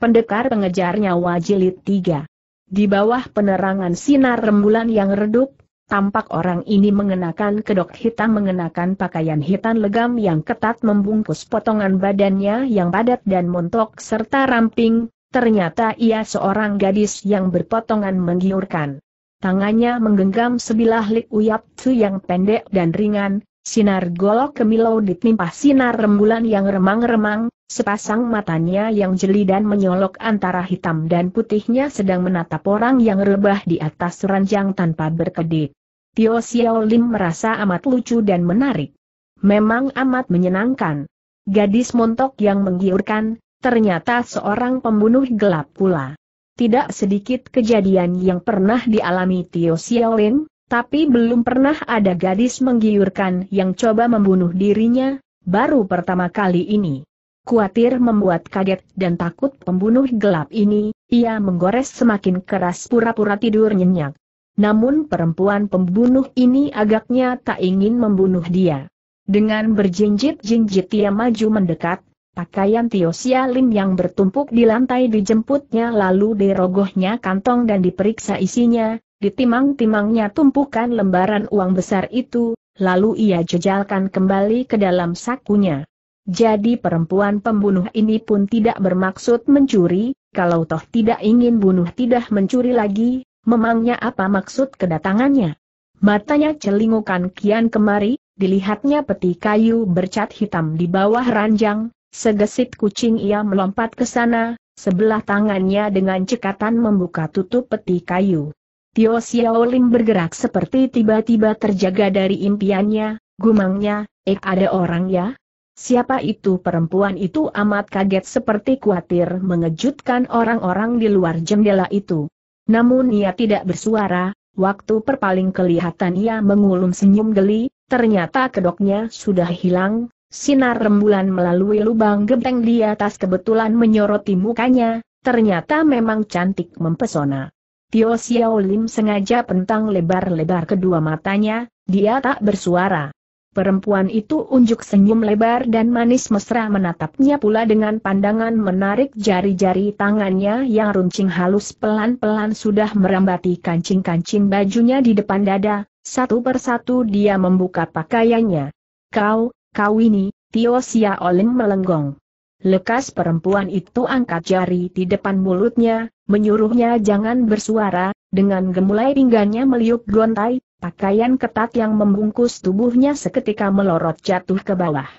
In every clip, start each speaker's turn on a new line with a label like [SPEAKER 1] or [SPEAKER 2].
[SPEAKER 1] Pendekar pengejar nyawa jilid 3. Di bawah penerangan sinar rembulan yang redup, tampak orang ini mengenakan kedok hitam mengenakan pakaian hitam legam yang ketat membungkus potongan badannya yang padat dan montok serta ramping, ternyata ia seorang gadis yang berpotongan menggiurkan. Tangannya menggenggam sebilah lik uyap tu yang pendek dan ringan, sinar golok kemilau ditimpa sinar rembulan yang remang-remang, Sepasang matanya yang jeli dan menyolok antara hitam dan putihnya sedang menatap orang yang rebah di atas ranjang tanpa berkedip. Tio Lim merasa amat lucu dan menarik. Memang amat menyenangkan. Gadis montok yang menggiurkan, ternyata seorang pembunuh gelap pula. Tidak sedikit kejadian yang pernah dialami Tio Xiaolin, tapi belum pernah ada gadis menggiurkan yang coba membunuh dirinya, baru pertama kali ini. Kuatir membuat kaget dan takut pembunuh gelap ini, ia menggores semakin keras pura-pura tidur nyenyak. Namun perempuan pembunuh ini agaknya tak ingin membunuh dia. Dengan berjinjit-jinjit ia maju mendekat, pakaian Tio Lim yang bertumpuk di lantai dijemputnya lalu dirogohnya kantong dan diperiksa isinya, ditimang-timangnya tumpukan lembaran uang besar itu, lalu ia jejalkan kembali ke dalam sakunya. Jadi perempuan pembunuh ini pun tidak bermaksud mencuri, kalau toh tidak ingin bunuh tidak mencuri lagi, memangnya apa maksud kedatangannya? Matanya celingukan kian kemari, dilihatnya peti kayu bercat hitam di bawah ranjang, segesit kucing ia melompat ke sana, sebelah tangannya dengan cekatan membuka tutup peti kayu. Tio Xiaolin bergerak seperti tiba-tiba terjaga dari impiannya, gumangnya, eh ada orang ya? Siapa itu perempuan itu amat kaget seperti khawatir mengejutkan orang-orang di luar jendela itu. Namun ia tidak bersuara, waktu perpaling kelihatan ia mengulum senyum geli, ternyata kedoknya sudah hilang, sinar rembulan melalui lubang genteng di atas kebetulan menyoroti mukanya, ternyata memang cantik mempesona. Tio Xiao Lim sengaja pentang lebar-lebar kedua matanya, dia tak bersuara. Perempuan itu unjuk senyum lebar dan manis mesra menatapnya pula dengan pandangan menarik jari-jari tangannya yang runcing halus pelan-pelan sudah merambati kancing-kancing bajunya di depan dada, satu persatu dia membuka pakaiannya. Kau, kau ini, Tio Sia Oling melenggong. Lekas perempuan itu angkat jari di depan mulutnya, menyuruhnya jangan bersuara, dengan gemulai pinggannya meliuk gontai, Pakaian ketat yang membungkus tubuhnya seketika melorot jatuh ke bawah.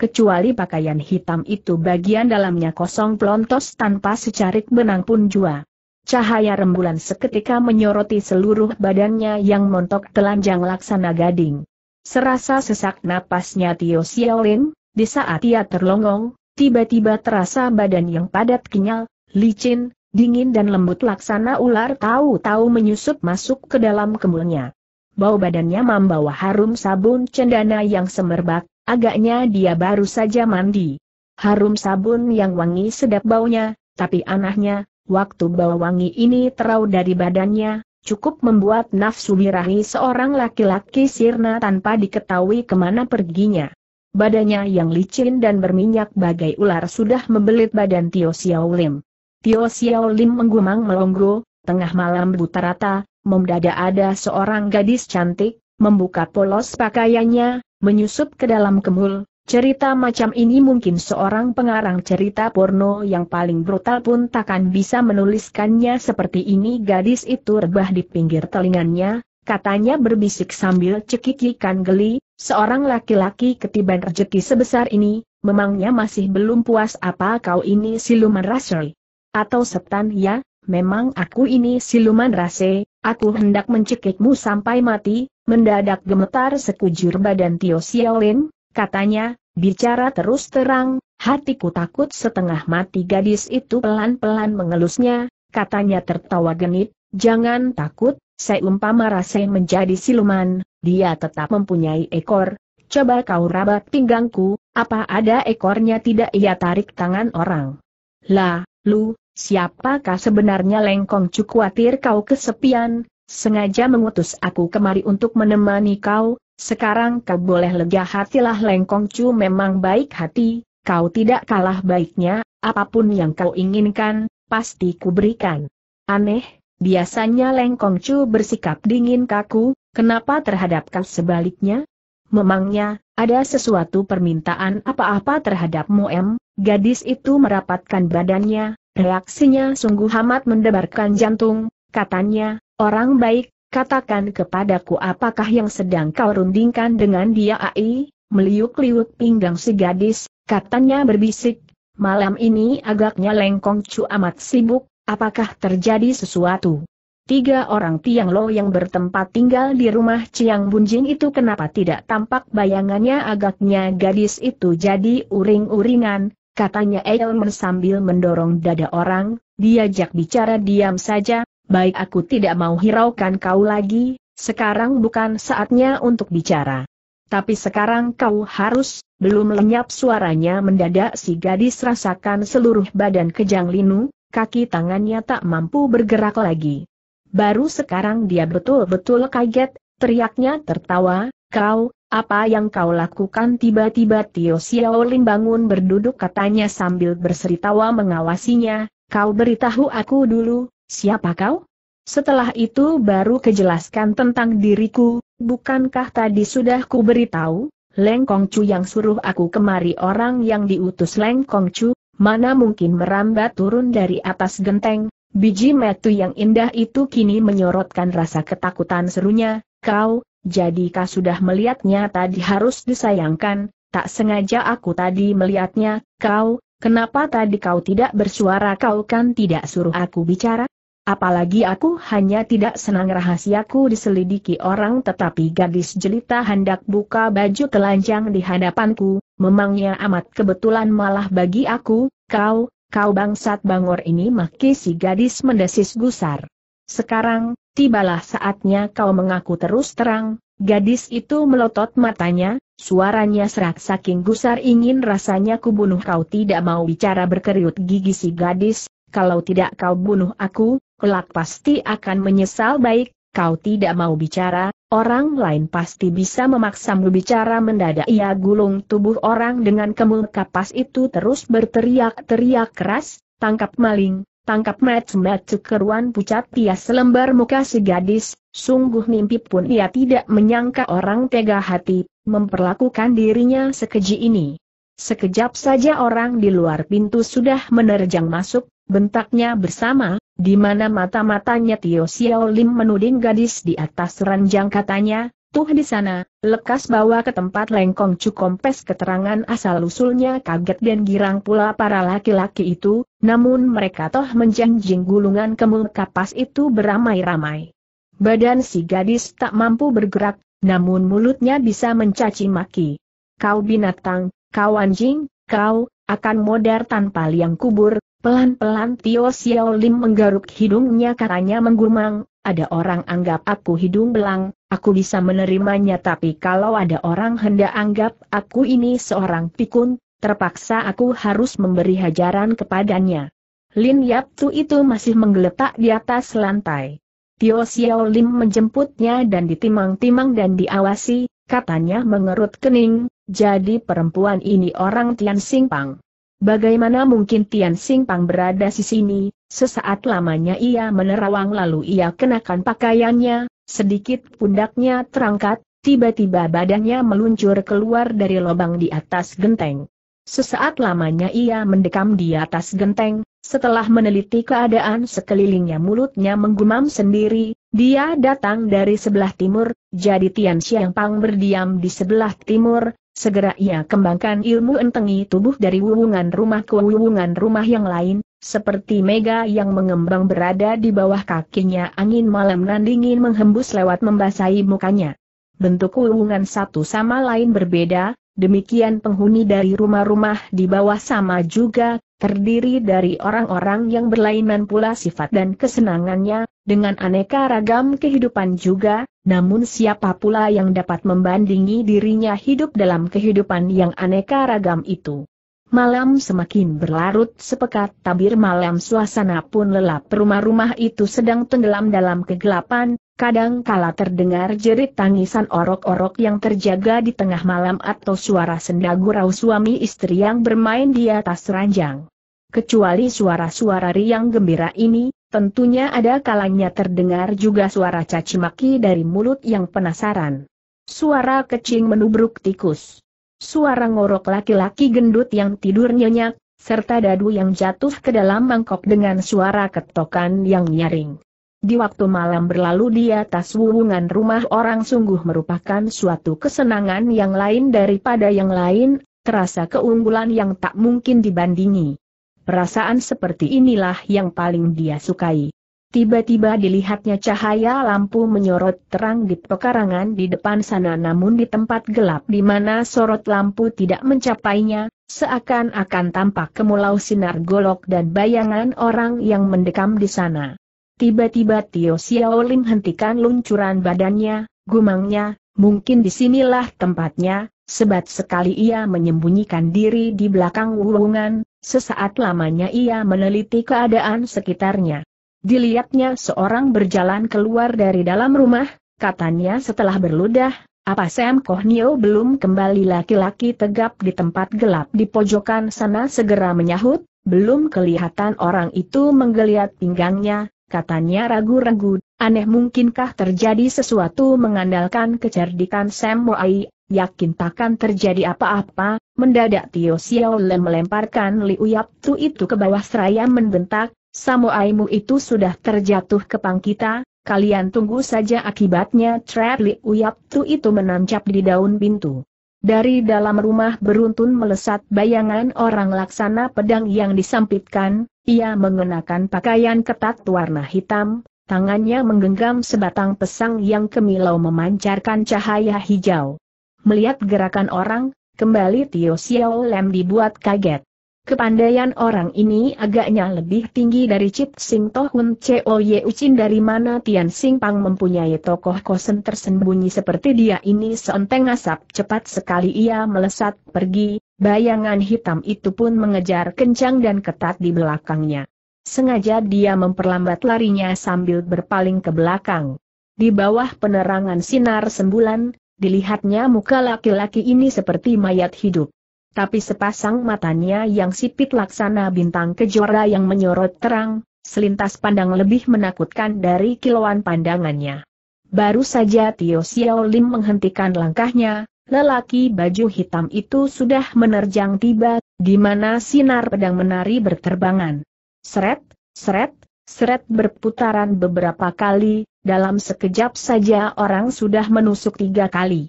[SPEAKER 1] Kecuali pakaian hitam itu bagian dalamnya kosong plontos tanpa secarik benang pun jua. Cahaya rembulan seketika menyoroti seluruh badannya yang montok telanjang laksana gading. Serasa sesak napasnya Tio Xiaolin, di saat ia terlongong, tiba-tiba terasa badan yang padat kenyal, licin, dingin dan lembut laksana ular tahu-tahu menyusup masuk ke dalam kemulnya bau badannya membawa harum sabun cendana yang semerbak, agaknya dia baru saja mandi. Harum sabun yang wangi sedap baunya, tapi anahnya, waktu bau wangi ini terau dari badannya, cukup membuat nafsu birahi seorang laki-laki sirna tanpa diketahui kemana perginya. Badannya yang licin dan berminyak bagai ular sudah membelit badan Tio Xiao Lim. Tio Xiao Lim menggumang melongo, tengah malam buta rata, Memdada ada seorang gadis cantik, membuka polos pakaiannya, menyusup ke dalam kemul, cerita macam ini mungkin seorang pengarang cerita porno yang paling brutal pun takkan bisa menuliskannya seperti ini gadis itu rebah di pinggir telinganya, katanya berbisik sambil cekikikan geli, seorang laki-laki ketiban rejeki sebesar ini, memangnya masih belum puas apa kau ini siluman rasai? Atau setan ya, memang aku ini siluman rase, Aku hendak mencekikmu sampai mati, mendadak gemetar sekujur badan Tio Xiaolin, katanya, bicara terus terang, hatiku takut setengah mati gadis itu pelan-pelan mengelusnya, katanya tertawa genit, jangan takut, seumpama rasa menjadi siluman, dia tetap mempunyai ekor, coba kau rabat pinggangku, apa ada ekornya tidak ia tarik tangan orang. Lah, lu, Siapakah sebenarnya Lengkong Cu khawatir kau kesepian, sengaja mengutus aku kemari untuk menemani kau, sekarang kau boleh lega hatilah Lengkong Cu memang baik hati, kau tidak kalah baiknya, apapun yang kau inginkan, pasti kuberikan. Aneh, biasanya Lengkong Cu bersikap dingin kaku, kenapa terhadap kau sebaliknya? Memangnya, ada sesuatu permintaan apa-apa terhadapmu em, gadis itu merapatkan badannya, Reaksinya sungguh amat mendebarkan jantung, katanya, orang baik, katakan kepadaku apakah yang sedang kau rundingkan dengan dia ai, meliuk-liuk pinggang si gadis, katanya berbisik, malam ini agaknya lengkong cu amat sibuk, apakah terjadi sesuatu? Tiga orang Tiang Lo yang bertempat tinggal di rumah Ciang Bunjing itu kenapa tidak tampak bayangannya agaknya gadis itu jadi uring-uringan, katanya Elmer sambil mendorong dada orang, diajak bicara diam saja, baik aku tidak mau hiraukan kau lagi, sekarang bukan saatnya untuk bicara. Tapi sekarang kau harus, belum lenyap suaranya mendadak si gadis rasakan seluruh badan kejang linu, kaki tangannya tak mampu bergerak lagi. Baru sekarang dia betul-betul kaget, teriaknya tertawa, kau, apa yang kau lakukan tiba-tiba Tio Xiaolin bangun berduduk katanya sambil berseri tawa mengawasinya, kau beritahu aku dulu, siapa kau? Setelah itu baru kejelaskan tentang diriku, bukankah tadi sudah ku beritahu, Leng Chu yang suruh aku kemari orang yang diutus Leng Chu, mana mungkin merambat turun dari atas genteng, biji metu yang indah itu kini menyorotkan rasa ketakutan serunya, kau, jadi kau sudah melihatnya tadi harus disayangkan, tak sengaja aku tadi melihatnya, kau, kenapa tadi kau tidak bersuara kau kan tidak suruh aku bicara? Apalagi aku hanya tidak senang rahasiaku diselidiki orang tetapi gadis jelita hendak buka baju telanjang di hadapanku, memangnya amat kebetulan malah bagi aku, kau, kau bangsat bangor ini maki si gadis mendesis gusar. Sekarang, tibalah saatnya kau mengaku terus terang, gadis itu melotot matanya, suaranya serak saking gusar ingin rasanya kubunuh kau tidak mau bicara berkerut gigi si gadis, kalau tidak kau bunuh aku, kelak pasti akan menyesal baik, kau tidak mau bicara, orang lain pasti bisa memaksamu bicara mendadak ia gulung tubuh orang dengan kemul kapas itu terus berteriak-teriak keras, tangkap maling, Tangkap Matt keruan pucat pias selembar muka si gadis, sungguh mimpi pun ia tidak menyangka orang tega hati, memperlakukan dirinya sekeji ini. Sekejap saja orang di luar pintu sudah menerjang masuk, bentaknya bersama, di mana mata-matanya Tio Xiao Lim menuding gadis di atas ranjang katanya, jatuh di sana, lekas bawa ke tempat lengkong cukompes keterangan asal-usulnya kaget dan girang pula para laki-laki itu, namun mereka toh menjanjing gulungan kemul kapas itu beramai-ramai. Badan si gadis tak mampu bergerak, namun mulutnya bisa mencaci maki. Kau binatang, kau anjing, kau, akan modar tanpa liang kubur, pelan-pelan Tio Xiao Lim menggaruk hidungnya katanya menggumang, ada orang anggap aku hidung belang, Aku bisa menerimanya tapi kalau ada orang hendak anggap aku ini seorang pikun, terpaksa aku harus memberi hajaran kepadanya. Lin Yap Tu itu masih menggeletak di atas lantai. Tio Xiao Lim menjemputnya dan ditimang-timang dan diawasi, katanya mengerut kening, jadi perempuan ini orang Tian Pang. Bagaimana mungkin Tian Pang berada di sini, sesaat lamanya ia menerawang lalu ia kenakan pakaiannya, Sedikit pundaknya terangkat, tiba-tiba badannya meluncur keluar dari lubang di atas genteng. Sesaat lamanya ia mendekam di atas genteng, setelah meneliti keadaan sekelilingnya mulutnya menggumam sendiri, dia datang dari sebelah timur, jadi Tian Xiang Pang berdiam di sebelah timur, Segera ia kembangkan ilmu entengi tubuh dari wuwungan rumah ke wuwungan rumah yang lain, seperti mega yang mengembang berada di bawah kakinya angin malam nan dingin menghembus lewat membasahi mukanya. Bentuk wuwungan satu sama lain berbeda, demikian penghuni dari rumah-rumah di bawah sama juga, terdiri dari orang-orang yang berlainan pula sifat dan kesenangannya, dengan aneka ragam kehidupan juga, namun siapa pula yang dapat membandingi dirinya hidup dalam kehidupan yang aneka ragam itu? Malam semakin berlarut sepekat tabir malam suasana pun lelap rumah-rumah itu sedang tenggelam dalam kegelapan, kadang kala terdengar jerit tangisan orok-orok yang terjaga di tengah malam atau suara senda gurau suami istri yang bermain di atas ranjang. Kecuali suara-suara riang gembira ini, tentunya ada kalanya terdengar juga suara cacimaki dari mulut yang penasaran. Suara kecing menubruk tikus suara ngorok laki-laki gendut yang tidur nyenyak, serta dadu yang jatuh ke dalam mangkok dengan suara ketokan yang nyaring. Di waktu malam berlalu di atas wuwungan rumah orang sungguh merupakan suatu kesenangan yang lain daripada yang lain, terasa keunggulan yang tak mungkin dibandingi. Perasaan seperti inilah yang paling dia sukai. Tiba-tiba dilihatnya cahaya lampu menyorot terang di pekarangan di depan sana namun di tempat gelap di mana sorot lampu tidak mencapainya, seakan-akan tampak kemulau sinar golok dan bayangan orang yang mendekam di sana. Tiba-tiba Tio Xiaolin hentikan luncuran badannya, gumangnya, mungkin disinilah tempatnya, sebat sekali ia menyembunyikan diri di belakang wulungan, sesaat lamanya ia meneliti keadaan sekitarnya. Dilihatnya seorang berjalan keluar dari dalam rumah, katanya setelah berludah, apa Sam Kohnio belum kembali laki-laki tegap di tempat gelap di pojokan sana segera menyahut, belum kelihatan orang itu menggeliat pinggangnya, katanya ragu-ragu, aneh mungkinkah terjadi sesuatu mengandalkan kecerdikan Sam Moai, yakin takkan terjadi apa-apa, mendadak Tio Xiao Lem melemparkan Li Uyap Tu itu ke bawah seraya membentak, Samuaimu itu sudah terjatuh ke pangkita, kalian tunggu saja akibatnya Trapli tu itu menancap di daun pintu. Dari dalam rumah beruntun melesat bayangan orang laksana pedang yang disampitkan, ia mengenakan pakaian ketat warna hitam, tangannya menggenggam sebatang pesang yang kemilau memancarkan cahaya hijau. Melihat gerakan orang, kembali Tio Xiao Lem dibuat kaget. Kepandaian orang ini agaknya lebih tinggi dari Cip Sing Tohun Cho Ye Ucin dari mana Tian Sing Pang mempunyai tokoh kosen tersembunyi seperti dia ini seonteng asap cepat sekali ia melesat pergi, bayangan hitam itu pun mengejar kencang dan ketat di belakangnya. Sengaja dia memperlambat larinya sambil berpaling ke belakang. Di bawah penerangan sinar sembulan, dilihatnya muka laki-laki ini seperti mayat hidup tapi sepasang matanya yang sipit laksana bintang kejora yang menyorot terang, selintas pandang lebih menakutkan dari kilauan pandangannya. Baru saja Tio Xiao Lim menghentikan langkahnya, lelaki baju hitam itu sudah menerjang tiba, di mana sinar pedang menari berterbangan. Seret, seret, seret berputaran beberapa kali, dalam sekejap saja orang sudah menusuk tiga kali.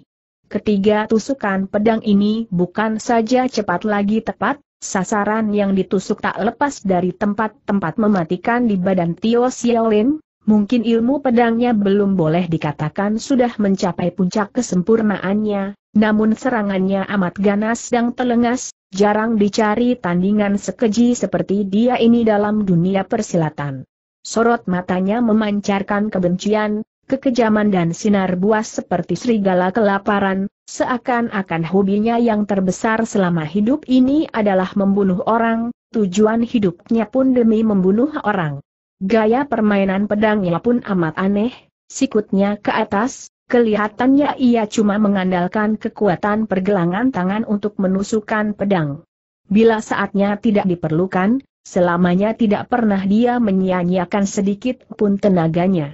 [SPEAKER 1] Ketiga tusukan pedang ini bukan saja cepat lagi tepat, sasaran yang ditusuk tak lepas dari tempat-tempat mematikan di badan Tio Xiaolin, mungkin ilmu pedangnya belum boleh dikatakan sudah mencapai puncak kesempurnaannya, namun serangannya amat ganas dan telengas, jarang dicari tandingan sekeji seperti dia ini dalam dunia persilatan. Sorot matanya memancarkan kebencian, kekejaman dan sinar buas seperti serigala kelaparan, seakan-akan hobinya yang terbesar selama hidup ini adalah membunuh orang, tujuan hidupnya pun demi membunuh orang. Gaya permainan pedangnya pun amat aneh, sikutnya ke atas, kelihatannya ia cuma mengandalkan kekuatan pergelangan tangan untuk menusukkan pedang. Bila saatnya tidak diperlukan, selamanya tidak pernah dia menyia-nyiakan sedikit pun tenaganya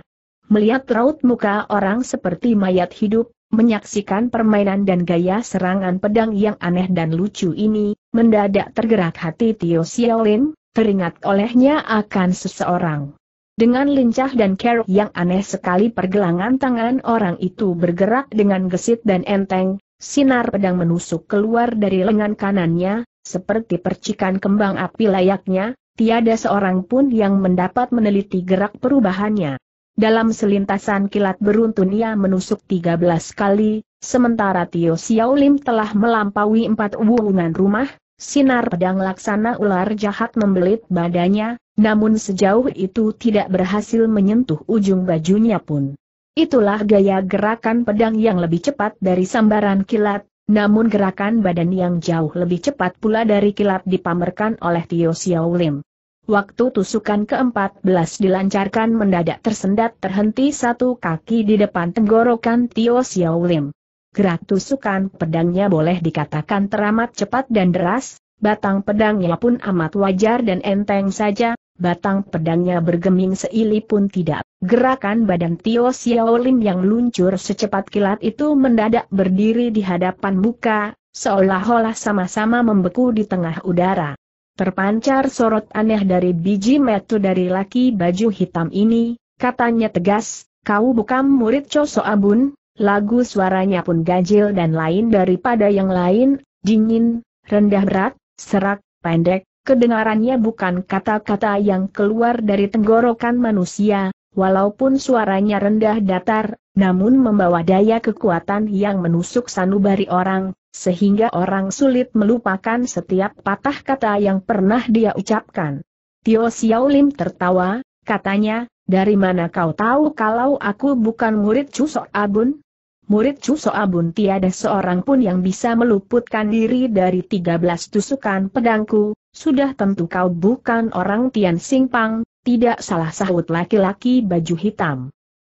[SPEAKER 1] melihat raut muka orang seperti mayat hidup, menyaksikan permainan dan gaya serangan pedang yang aneh dan lucu ini, mendadak tergerak hati Tio Xiaolin, teringat olehnya akan seseorang. Dengan lincah dan kerok yang aneh sekali pergelangan tangan orang itu bergerak dengan gesit dan enteng, sinar pedang menusuk keluar dari lengan kanannya, seperti percikan kembang api layaknya, tiada seorang pun yang mendapat meneliti gerak perubahannya. Dalam selintasan kilat beruntun ia menusuk 13 kali, sementara Tio Xiao Lim telah melampaui empat wuungan rumah, sinar pedang laksana ular jahat membelit badannya, namun sejauh itu tidak berhasil menyentuh ujung bajunya pun. Itulah gaya gerakan pedang yang lebih cepat dari sambaran kilat, namun gerakan badan yang jauh lebih cepat pula dari kilat dipamerkan oleh Tio Xiao Lim. Waktu tusukan ke-14 dilancarkan mendadak tersendat terhenti satu kaki di depan tenggorokan Tio Xiao Lim. Gerak tusukan pedangnya boleh dikatakan teramat cepat dan deras, batang pedangnya pun amat wajar dan enteng saja, batang pedangnya bergeming seili pun tidak. Gerakan badan Tio Xiao Lim yang luncur secepat kilat itu mendadak berdiri di hadapan muka, seolah-olah sama-sama membeku di tengah udara. Terpancar sorot aneh dari biji metu dari laki baju hitam ini, katanya tegas, kau bukan murid Coso Abun, lagu suaranya pun ganjil dan lain daripada yang lain, dingin, rendah berat, serak, pendek, kedengarannya bukan kata-kata yang keluar dari tenggorokan manusia, walaupun suaranya rendah datar, namun membawa daya kekuatan yang menusuk sanubari orang, sehingga orang sulit melupakan setiap patah kata yang pernah dia ucapkan. Tio Xiao Lim tertawa, katanya, dari mana kau tahu kalau aku bukan murid Cusok Abun? Murid Cusok Abun tiada seorang pun yang bisa meluputkan diri dari 13 tusukan pedangku, sudah tentu kau bukan orang Tian Sing Pang, tidak salah sahut laki-laki baju hitam.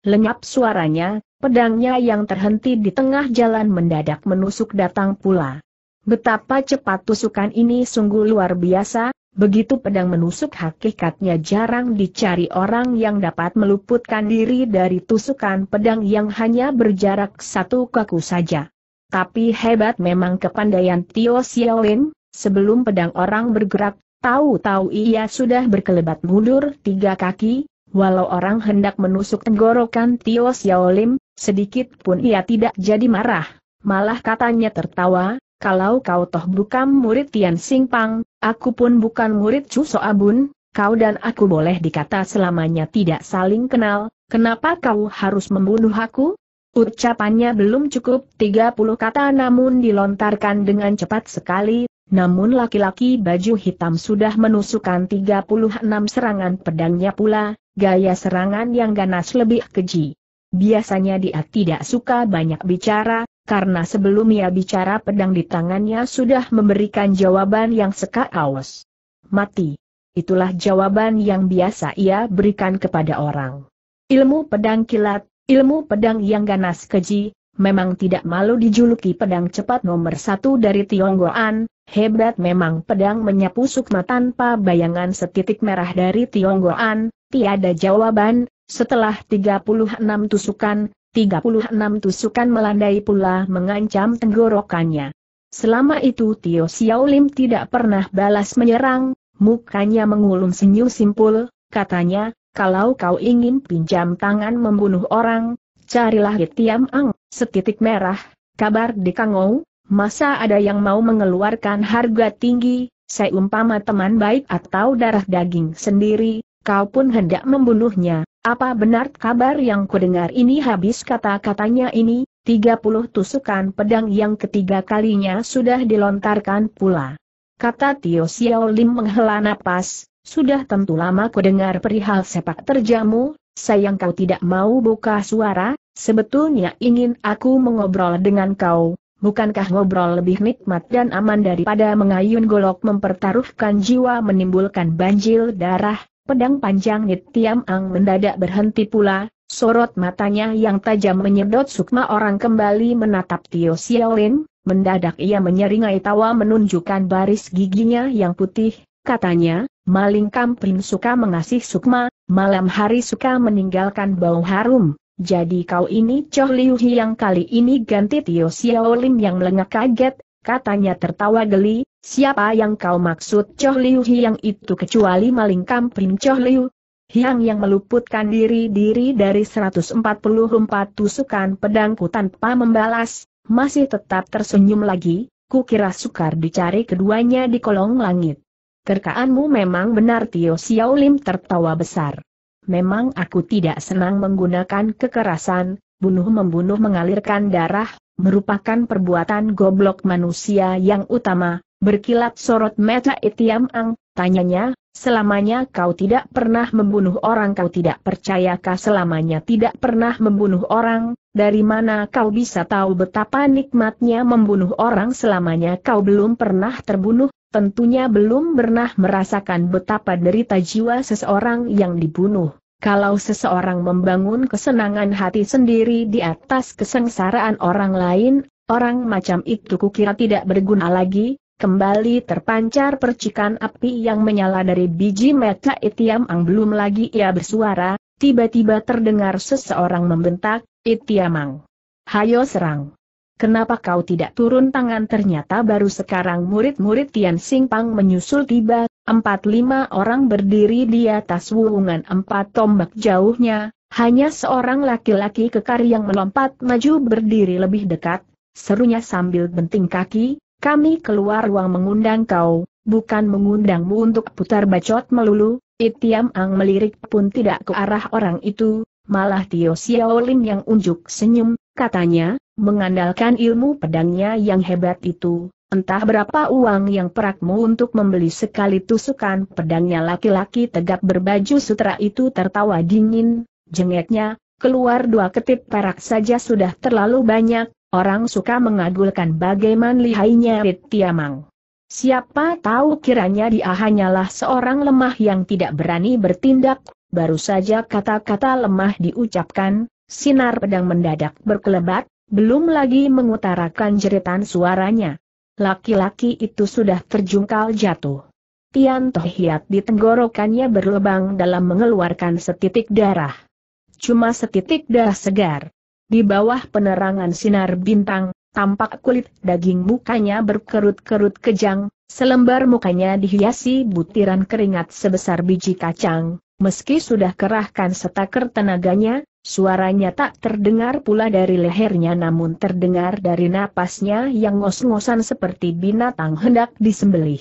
[SPEAKER 1] Lenyap suaranya, pedangnya yang terhenti di tengah jalan mendadak menusuk datang pula. Betapa cepat tusukan ini sungguh luar biasa, begitu pedang menusuk hakikatnya jarang dicari orang yang dapat meluputkan diri dari tusukan pedang yang hanya berjarak satu kaku saja. Tapi hebat memang kepandaian Tio Xiaolin, sebelum pedang orang bergerak, tahu-tahu ia sudah berkelebat mundur tiga kaki, walau orang hendak menusuk tenggorokan Tio Xiaolin, Sedikit pun ia tidak jadi marah, malah katanya tertawa, kalau kau toh bukan murid Tian Sing Pang, aku pun bukan murid Chu Abun. kau dan aku boleh dikata selamanya tidak saling kenal, kenapa kau harus membunuh aku? Ucapannya belum cukup 30 kata namun dilontarkan dengan cepat sekali, namun laki-laki baju hitam sudah menusukkan 36 serangan pedangnya pula, gaya serangan yang ganas lebih keji. Biasanya dia tidak suka banyak bicara, karena sebelum ia bicara pedang di tangannya sudah memberikan jawaban yang awas. Mati. Itulah jawaban yang biasa ia berikan kepada orang. Ilmu pedang kilat, ilmu pedang yang ganas keji, memang tidak malu dijuluki pedang cepat nomor satu dari Tionggoan, hebat memang pedang menyapu sukma tanpa bayangan setitik merah dari Tionggoan, tiada jawaban, setelah 36 tusukan, 36 tusukan melandai pula mengancam tenggorokannya. Selama itu Tio Xiaolim tidak pernah balas menyerang, mukanya mengulung senyum simpul, katanya, kalau kau ingin pinjam tangan membunuh orang, carilah Hitiam Ang, setitik merah, kabar di Kangou, masa ada yang mau mengeluarkan harga tinggi, seumpama teman baik atau darah daging sendiri, kau pun hendak membunuhnya, apa benar kabar yang kudengar ini habis kata-katanya ini, 30 tusukan pedang yang ketiga kalinya sudah dilontarkan pula. Kata Tio Xiao Lim menghela napas, sudah tentu lama kudengar perihal sepak terjamu, sayang kau tidak mau buka suara, sebetulnya ingin aku mengobrol dengan kau, Bukankah ngobrol lebih nikmat dan aman daripada mengayun golok mempertaruhkan jiwa menimbulkan banjir darah? Pedang panjang Nitiam Ang mendadak berhenti pula, sorot matanya yang tajam menyedot sukma orang kembali menatap Tio Xiaolin, mendadak ia menyeringai tawa menunjukkan baris giginya yang putih, katanya, maling kamprin suka mengasih sukma, malam hari suka meninggalkan bau harum, jadi kau ini Choh Liu Hiang kali ini ganti Tio Xiaolin yang melengak kaget, katanya tertawa geli, Siapa yang kau maksud Choh Liu Hiang itu kecuali maling kampring Choh Liu? Hiang yang meluputkan diri-diri dari 144 tusukan pedangku tanpa membalas, masih tetap tersenyum lagi, kukira sukar dicari keduanya di kolong langit. Kerkaanmu memang benar Tio Xiao Lim tertawa besar. Memang aku tidak senang menggunakan kekerasan, bunuh-membunuh mengalirkan darah, merupakan perbuatan goblok manusia yang utama, Berkilat sorot mata Itiam Ang, tanyanya, selamanya kau tidak pernah membunuh orang kau tidak percayakah selamanya tidak pernah membunuh orang, dari mana kau bisa tahu betapa nikmatnya membunuh orang selamanya kau belum pernah terbunuh, tentunya belum pernah merasakan betapa derita jiwa seseorang yang dibunuh. Kalau seseorang membangun kesenangan hati sendiri di atas kesengsaraan orang lain, orang macam itu kukira tidak berguna lagi, kembali terpancar percikan api yang menyala dari biji meta Itiamang belum lagi ia bersuara, tiba-tiba terdengar seseorang membentak, Itiamang. Hayo serang. Kenapa kau tidak turun tangan ternyata baru sekarang murid-murid Tian pang menyusul tiba, empat lima orang berdiri di atas wuungan empat tombak jauhnya, hanya seorang laki-laki kekar yang melompat maju berdiri lebih dekat, serunya sambil benting kaki, kami keluar ruang mengundang kau, bukan mengundangmu untuk putar bacot melulu, Itiam Ang melirik pun tidak ke arah orang itu, malah Tio Xiaolin yang unjuk senyum, katanya, mengandalkan ilmu pedangnya yang hebat itu, entah berapa uang yang perakmu untuk membeli sekali tusukan pedangnya laki-laki tegap berbaju sutra itu tertawa dingin, jengeknya, keluar dua ketip perak saja sudah terlalu banyak, Orang suka mengagulkan bagaimana lihainya Rit Tiamang. Siapa tahu kiranya dia hanyalah seorang lemah yang tidak berani bertindak, baru saja kata-kata lemah diucapkan, sinar pedang mendadak berkelebat, belum lagi mengutarakan jeritan suaranya. Laki-laki itu sudah terjungkal jatuh. Tian Toh Tohiat di tenggorokannya berlebang dalam mengeluarkan setitik darah. Cuma setitik darah segar. Di bawah penerangan sinar bintang, tampak kulit daging mukanya berkerut-kerut kejang, selembar mukanya dihiasi butiran keringat sebesar biji kacang, meski sudah kerahkan setaker tenaganya, suaranya tak terdengar pula dari lehernya namun terdengar dari napasnya yang ngos-ngosan seperti binatang hendak disembelih.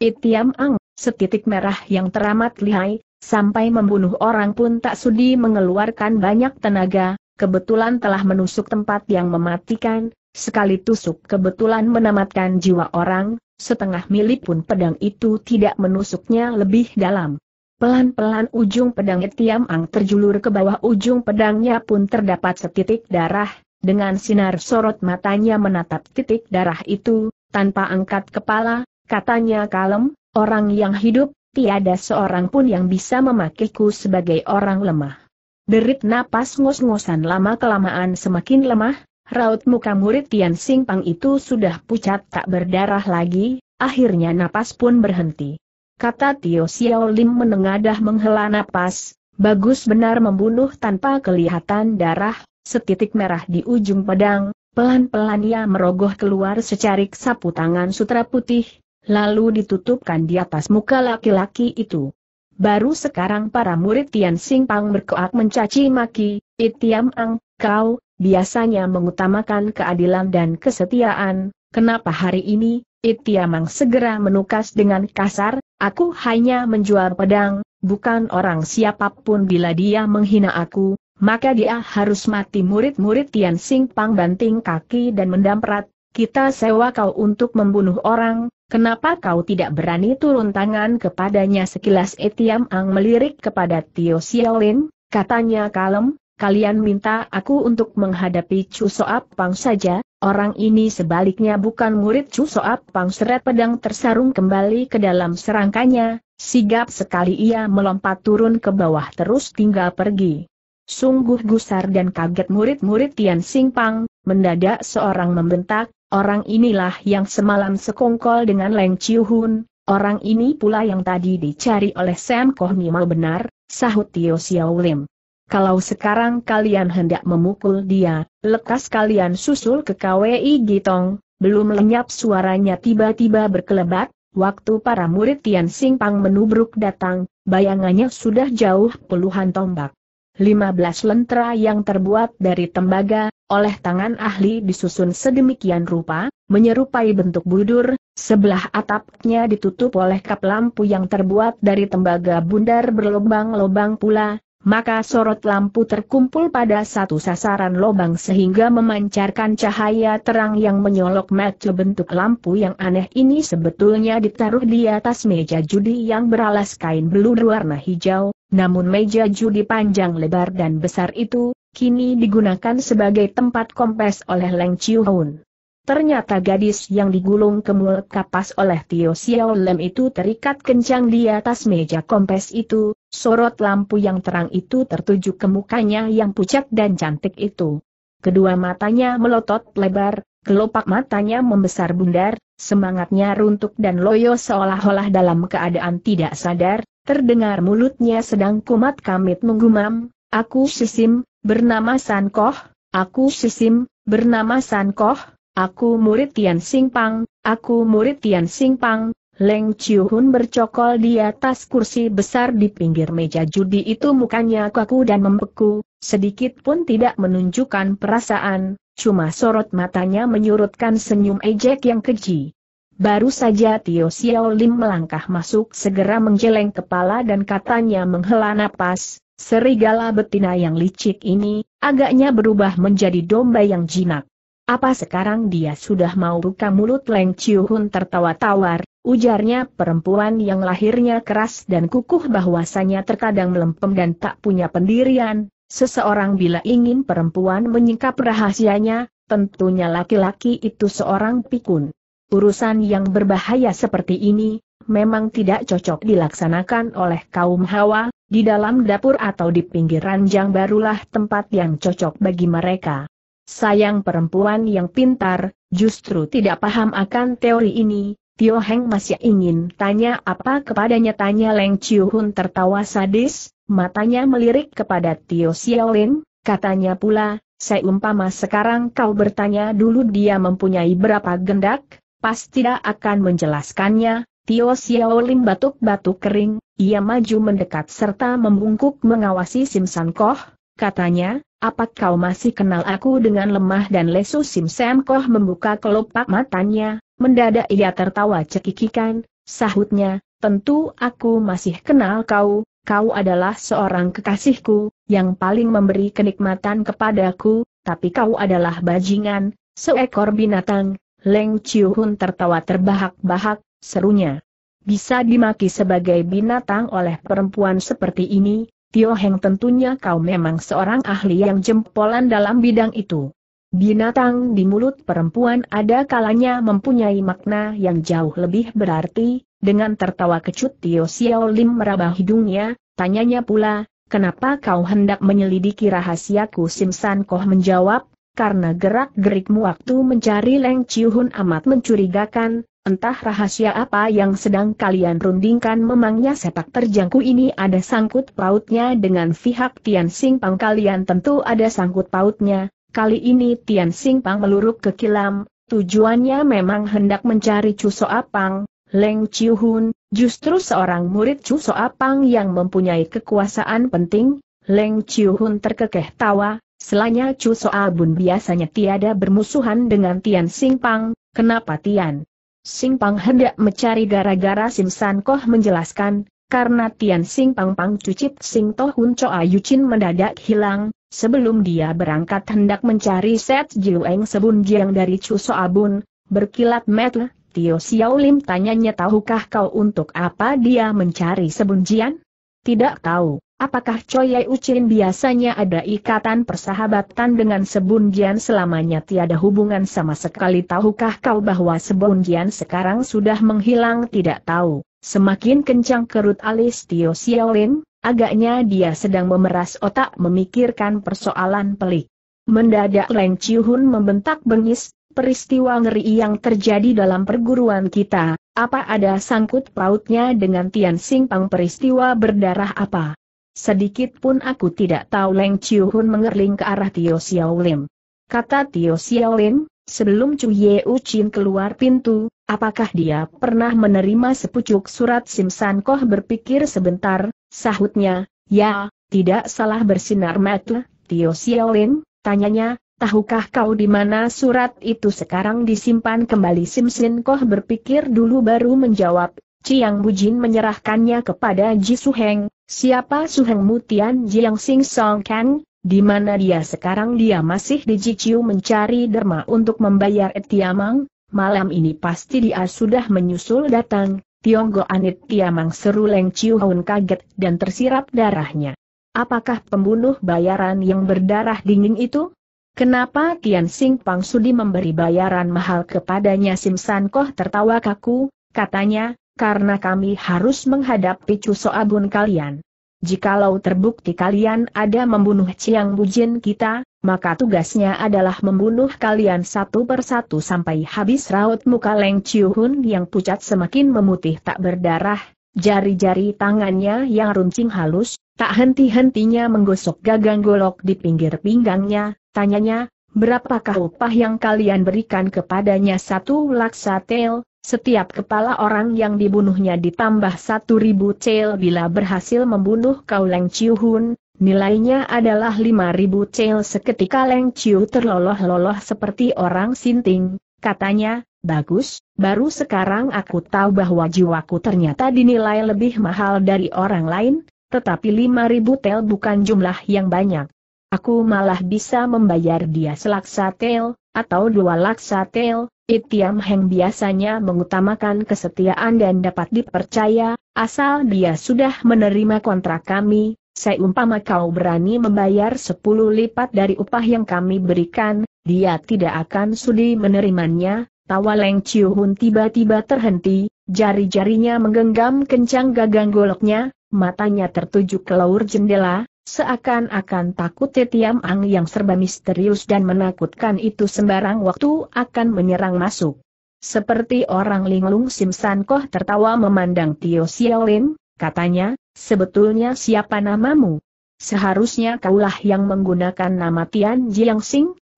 [SPEAKER 1] Itiam Ang, setitik merah yang teramat lihai, sampai membunuh orang pun tak sudi mengeluarkan banyak tenaga, kebetulan telah menusuk tempat yang mematikan, sekali tusuk kebetulan menamatkan jiwa orang, setengah milik pun pedang itu tidak menusuknya lebih dalam. Pelan-pelan ujung pedang Tiam Ang terjulur ke bawah ujung pedangnya pun terdapat setitik darah, dengan sinar sorot matanya menatap titik darah itu, tanpa angkat kepala, katanya kalem, orang yang hidup, tiada seorang pun yang bisa memakiku sebagai orang lemah. Derit napas ngos-ngosan lama-kelamaan semakin lemah, raut muka murid Tian Sing Pang itu sudah pucat tak berdarah lagi, akhirnya napas pun berhenti. Kata Tio Xiao Lim menengadah menghela napas, bagus benar membunuh tanpa kelihatan darah, setitik merah di ujung pedang, pelan-pelan ia merogoh keluar secarik sapu tangan sutra putih, lalu ditutupkan di atas muka laki-laki itu. Baru sekarang para murid Tian Sing Pang berkoak mencaci maki, Itiam Ang, kau, biasanya mengutamakan keadilan dan kesetiaan, kenapa hari ini, Itiamang segera menukas dengan kasar, aku hanya menjual pedang, bukan orang siapapun bila dia menghina aku, maka dia harus mati murid-murid Tian Sing Pang banting kaki dan mendamprat, kita sewa kau untuk membunuh orang, Kenapa kau tidak berani turun tangan kepadanya sekilas Etiam Ang melirik kepada Tio Xiaolin, katanya kalem, kalian minta aku untuk menghadapi Chu Soap Pang saja, orang ini sebaliknya bukan murid Chu Soap Pang seret pedang tersarung kembali ke dalam serangkanya, sigap sekali ia melompat turun ke bawah terus tinggal pergi. Sungguh gusar dan kaget murid-murid Tian Sing Pang, mendadak seorang membentak, Orang inilah yang semalam sekongkol dengan Leng Chiu Hun, orang ini pula yang tadi dicari oleh Sam Koh Nima benar, sahut Tio Xiao Lim. Kalau sekarang kalian hendak memukul dia, lekas kalian susul ke KWI Gitong, belum lenyap suaranya tiba-tiba berkelebat, waktu para murid Tian Sing Pang menubruk datang, bayangannya sudah jauh puluhan tombak. 15 lentera yang terbuat dari tembaga, oleh tangan ahli disusun sedemikian rupa, menyerupai bentuk budur, sebelah atapnya ditutup oleh kap lampu yang terbuat dari tembaga bundar berlobang-lobang pula, maka sorot lampu terkumpul pada satu sasaran lobang sehingga memancarkan cahaya terang yang menyolok mata bentuk lampu yang aneh ini sebetulnya ditaruh di atas meja judi yang beralas kain beludru warna hijau, namun meja judi panjang lebar dan besar itu, kini digunakan sebagai tempat kompes oleh Leng Chiu hun Ternyata gadis yang digulung ke mulut kapas oleh Tio Xiao Lem itu terikat kencang di atas meja kompes itu, sorot lampu yang terang itu tertuju ke mukanya yang pucat dan cantik itu. Kedua matanya melotot lebar, kelopak matanya membesar bundar, semangatnya runtuk dan loyo seolah-olah dalam keadaan tidak sadar, Terdengar mulutnya sedang kumat kamit menggumam, Aku Sisim, bernama San Koh, aku Sisim, bernama San Koh, aku murid Tian Sing Pang, aku murid Tian Sing Pang. Leng Chiu Hun bercokol di atas kursi besar di pinggir meja judi itu mukanya kaku dan membeku, sedikit pun tidak menunjukkan perasaan, cuma sorot matanya menyurutkan senyum ejek yang keji. Baru saja Tio Xiao Lim melangkah masuk segera menjeleng kepala dan katanya menghela napas, serigala betina yang licik ini, agaknya berubah menjadi domba yang jinak. Apa sekarang dia sudah mau buka mulut Leng Chiu Hun tertawa tawar, ujarnya perempuan yang lahirnya keras dan kukuh bahwasanya terkadang melempem dan tak punya pendirian, seseorang bila ingin perempuan menyingkap rahasianya, tentunya laki-laki itu seorang pikun urusan yang berbahaya seperti ini, memang tidak cocok dilaksanakan oleh kaum hawa, di dalam dapur atau di pinggir ranjang barulah tempat yang cocok bagi mereka. Sayang perempuan yang pintar, justru tidak paham akan teori ini, Tio Heng masih ingin tanya apa kepadanya tanya Leng Chiu Hun tertawa sadis, matanya melirik kepada Tio Xiao Lin, katanya pula, saya umpama sekarang kau bertanya dulu dia mempunyai berapa gendak, Pasti tidak akan menjelaskannya, Tio Lim batuk-batuk kering, ia maju mendekat serta membungkuk mengawasi Simsan Koh, katanya, apa kau masih kenal aku dengan lemah dan lesu Simsan Koh membuka kelopak matanya, mendadak ia tertawa cekikikan, sahutnya, tentu aku masih kenal kau, kau adalah seorang kekasihku, yang paling memberi kenikmatan kepadaku, tapi kau adalah bajingan, seekor binatang, Leng Chiu Hun tertawa terbahak-bahak, serunya. Bisa dimaki sebagai binatang oleh perempuan seperti ini, Tio Heng tentunya kau memang seorang ahli yang jempolan dalam bidang itu. Binatang di mulut perempuan ada kalanya mempunyai makna yang jauh lebih berarti, dengan tertawa kecut Tio Xiao Lim meraba hidungnya, tanyanya pula, kenapa kau hendak menyelidiki rahasiaku Simsan Koh menjawab, karena gerak-gerikmu waktu mencari Leng Cihun amat mencurigakan, entah rahasia apa yang sedang kalian rundingkan memangnya sepak terjangku ini ada sangkut pautnya dengan pihak Tian Sing Pang kalian tentu ada sangkut pautnya, kali ini Tian Sing Pang meluruk ke kilam, tujuannya memang hendak mencari Chu Apang. Leng Cihun, justru seorang murid Chu Apang yang mempunyai kekuasaan penting, Leng Cihun terkekeh tawa, Selanya Chu Bun biasanya tiada bermusuhan dengan Tian Sing Pang. kenapa Tian? Sing Pang hendak mencari gara-gara Sim San Koh menjelaskan, karena Tian Sing Pang pang Cucip Sing Tohun Choa Yucin mendadak hilang, sebelum dia berangkat hendak mencari Set Jiueng Sebun Jiang dari Chu Bun, berkilat metle, Tio Xiao Lim tanyanya tahukah kau untuk apa dia mencari Sebun Jian? Tidak tahu. Apakah Choi Ucin biasanya ada ikatan persahabatan dengan Sebunjian selamanya tiada hubungan sama sekali tahukah kau bahwa Sebunjian sekarang sudah menghilang tidak tahu. Semakin kencang kerut alis Tio Xiaolin, agaknya dia sedang memeras otak memikirkan persoalan pelik. Mendadak Leng Chihun membentak bengis, peristiwa ngeri yang terjadi dalam perguruan kita, apa ada sangkut pautnya dengan Tian Pang peristiwa berdarah apa? Sedikit pun aku tidak tahu Leng Chiu Hun mengerling ke arah Tio Xiao Lim. Kata Tio Xiao Lim, sebelum Chu Ye Ucin keluar pintu, apakah dia pernah menerima sepucuk surat Simsan Koh berpikir sebentar, sahutnya, ya, tidak salah bersinar mata, Tio Xiao Lim, tanyanya, tahukah kau di mana surat itu sekarang disimpan kembali San Koh berpikir dulu baru menjawab, Chiang Bujin menyerahkannya kepada Ji Su Heng, Siapa Su Heng Mutian Jiang Sing Song Kang, di mana dia sekarang dia masih di Jiciu mencari derma untuk membayar Etiamang, malam ini pasti dia sudah menyusul datang, Tionggo Anit Tiamang seru Leng Chiu Hun kaget dan tersirap darahnya. Apakah pembunuh bayaran yang berdarah dingin itu? Kenapa Tian Sing Pang Sudi memberi bayaran mahal kepadanya Sim San Koh tertawa kaku, katanya, karena kami harus menghadapi Cuso Abun kalian. Jikalau terbukti kalian ada membunuh Ciang Bujin kita, maka tugasnya adalah membunuh kalian satu persatu sampai habis raut muka Leng Chiuhun yang pucat semakin memutih tak berdarah, jari-jari tangannya yang runcing halus, tak henti-hentinya menggosok gagang golok di pinggir pinggangnya, tanyanya, berapakah upah yang kalian berikan kepadanya satu laksa tel, setiap kepala orang yang dibunuhnya ditambah satu ribu cel bila berhasil membunuh Kau Leng Chiu Hun, nilainya adalah lima ribu cel seketika Leng Chiu terloloh-loloh seperti orang sinting, katanya, bagus, baru sekarang aku tahu bahwa jiwaku ternyata dinilai lebih mahal dari orang lain, tetapi lima ribu tel bukan jumlah yang banyak. Aku malah bisa membayar dia selaksa tel, atau dua laksa tel, Itiam Heng biasanya mengutamakan kesetiaan dan dapat dipercaya, asal dia sudah menerima kontrak kami, seumpama kau berani membayar sepuluh lipat dari upah yang kami berikan, dia tidak akan sudi menerimanya, tawa Leng Chiuhun tiba-tiba terhenti, jari-jarinya menggenggam kencang gagang goloknya, matanya tertuju ke laur jendela, Seakan-akan takut ya Tiam Ang yang serba misterius dan menakutkan itu sembarang waktu akan menyerang masuk. Seperti orang linglung Simsan Koh tertawa memandang Tio Xiaolin, katanya, sebetulnya siapa namamu? Seharusnya kaulah yang menggunakan nama Tian Ji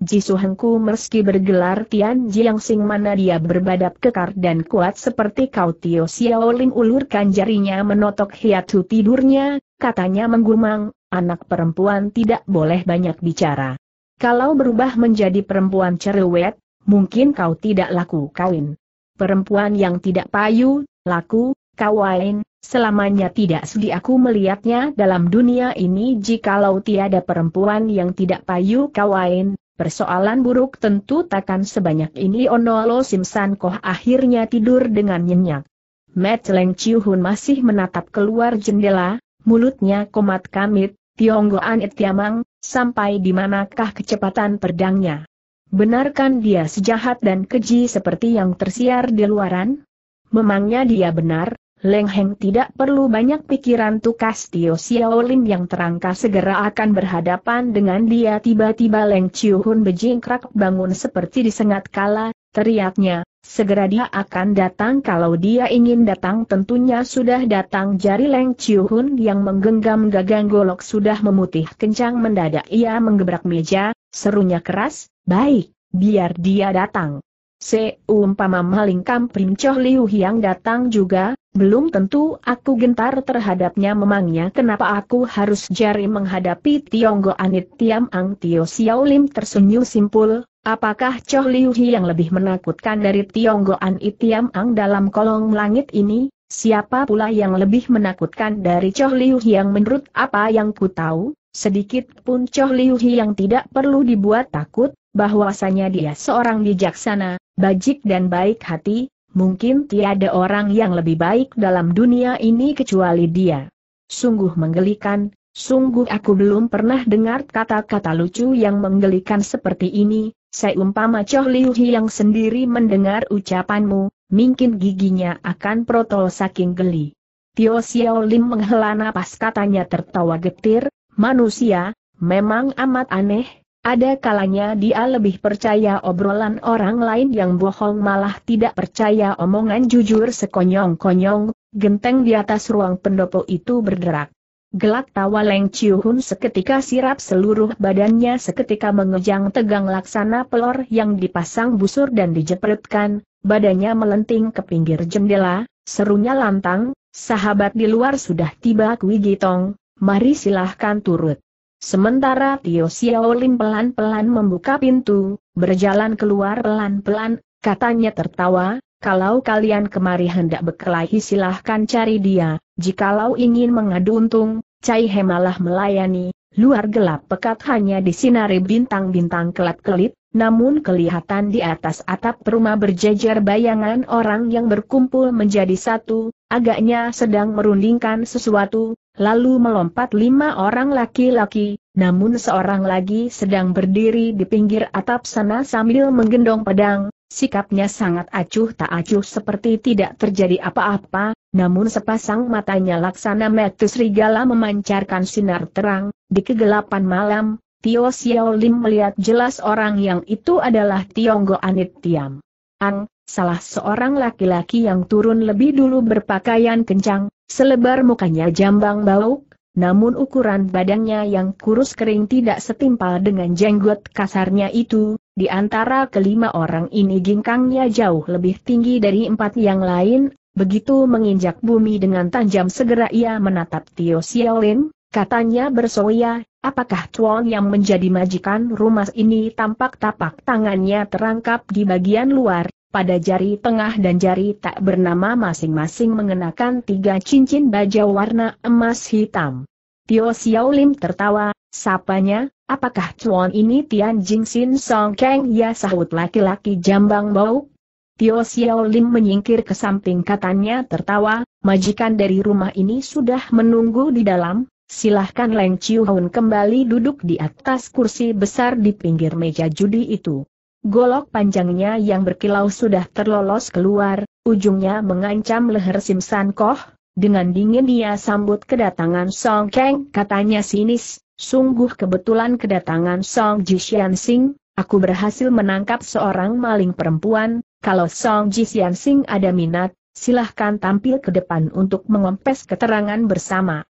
[SPEAKER 1] Jisu Hengku meski bergelar Tian Jiangsing mana dia berbadap kekar dan kuat seperti kau Tio Xiaolin ulurkan jarinya menotok hiatu tidurnya, katanya menggumang, anak perempuan tidak boleh banyak bicara. Kalau berubah menjadi perempuan cerewet, mungkin kau tidak laku kawin. Perempuan yang tidak payu, laku, kawain, selamanya tidak sudi aku melihatnya dalam dunia ini jikalau tiada perempuan yang tidak payu kawain, persoalan buruk tentu takkan sebanyak ini Onolo Simsan Koh akhirnya tidur dengan nyenyak. Matt Leng Chiu Hun masih menatap keluar jendela, mulutnya komat kamit, Tionggoan Itiamang, sampai di manakah kecepatan pedangnya? Benarkan dia sejahat dan keji seperti yang tersiar di luaran? Memangnya dia benar, Leng Heng tidak perlu banyak pikiran tukas Tio Xiaolin yang terangka segera akan berhadapan dengan dia tiba-tiba Leng Chiu Hun bejingkrak bangun seperti disengat kala, teriaknya, Segera dia akan datang kalau dia ingin datang tentunya sudah datang jari Leng Chiuhun yang menggenggam gagang golok sudah memutih kencang mendadak ia menggebrak meja, serunya keras, baik, biar dia datang. Seumpama maling kamprim Choh Liu Hiang datang juga, belum tentu aku gentar terhadapnya memangnya kenapa aku harus jari menghadapi Tionggo Anit Tiam Ang Tio Xiao Lim tersenyum simpul, Apakah Choh Liu Hi yang lebih menakutkan dari Tionggoan Itiam Ang dalam kolong langit ini? Siapa pula yang lebih menakutkan dari Choh Liu Hi yang menurut apa yang ku tahu? Sedikit pun Choh Liu Hi yang tidak perlu dibuat takut, bahwasanya dia seorang bijaksana, bajik dan baik hati, mungkin tiada orang yang lebih baik dalam dunia ini kecuali dia. Sungguh menggelikan, sungguh aku belum pernah dengar kata-kata lucu yang menggelikan seperti ini, Seumpama Choh Liu yang sendiri mendengar ucapanmu, mungkin giginya akan protol saking geli. Tio Xiao Lim menghela napas katanya tertawa getir, manusia, memang amat aneh, ada kalanya dia lebih percaya obrolan orang lain yang bohong malah tidak percaya omongan jujur sekonyong-konyong, genteng di atas ruang pendopo itu berderak. Gelak tawa Leng Hun seketika sirap seluruh badannya seketika mengejang tegang laksana pelor yang dipasang busur dan dijepretkan, badannya melenting ke pinggir jendela, serunya lantang, sahabat di luar sudah tiba Kui Gitong, mari silahkan turut. Sementara Tio Xiaolin pelan-pelan membuka pintu, berjalan keluar pelan-pelan, katanya tertawa, kalau kalian kemari hendak berkelahi silahkan cari dia, jikalau ingin mengadu untung, Cai He malah melayani, luar gelap pekat hanya disinari bintang-bintang kelap-kelip, namun kelihatan di atas atap rumah berjejer bayangan orang yang berkumpul menjadi satu, agaknya sedang merundingkan sesuatu, lalu melompat lima orang laki-laki, namun seorang lagi sedang berdiri di pinggir atap sana sambil menggendong pedang, Sikapnya sangat acuh tak acuh seperti tidak terjadi apa-apa, namun sepasang matanya laksana metu serigala memancarkan sinar terang, di kegelapan malam, Tio Lim melihat jelas orang yang itu adalah Tionggo Anit Tiam. Ang, salah seorang laki-laki yang turun lebih dulu berpakaian kencang, selebar mukanya jambang bauk, namun ukuran badannya yang kurus kering tidak setimpal dengan jenggot kasarnya itu, di antara kelima orang ini gingkangnya jauh lebih tinggi dari empat yang lain, begitu menginjak bumi dengan tanjam, segera ia menatap Tio Xiaolin, katanya bersoya, apakah Chuan yang menjadi majikan rumah ini tampak tapak tangannya terangkap di bagian luar, pada jari tengah dan jari tak bernama masing-masing mengenakan tiga cincin baja warna emas hitam. Tio Xiaolin tertawa, sapanya, Apakah cuan ini Tian Jing Sin Song Kang ya sahut laki-laki jambang bau? Tio Xiao Lim menyingkir ke samping katanya tertawa, majikan dari rumah ini sudah menunggu di dalam, silahkan Leng Chiu Hun kembali duduk di atas kursi besar di pinggir meja judi itu. Golok panjangnya yang berkilau sudah terlolos keluar, ujungnya mengancam leher Sim San Koh, dengan dingin dia sambut kedatangan Song Kang katanya sinis, Sungguh kebetulan kedatangan Song Ji Sing, aku berhasil menangkap seorang maling perempuan, kalau Song Ji Sing ada minat, silahkan tampil ke depan untuk mengempes keterangan bersama.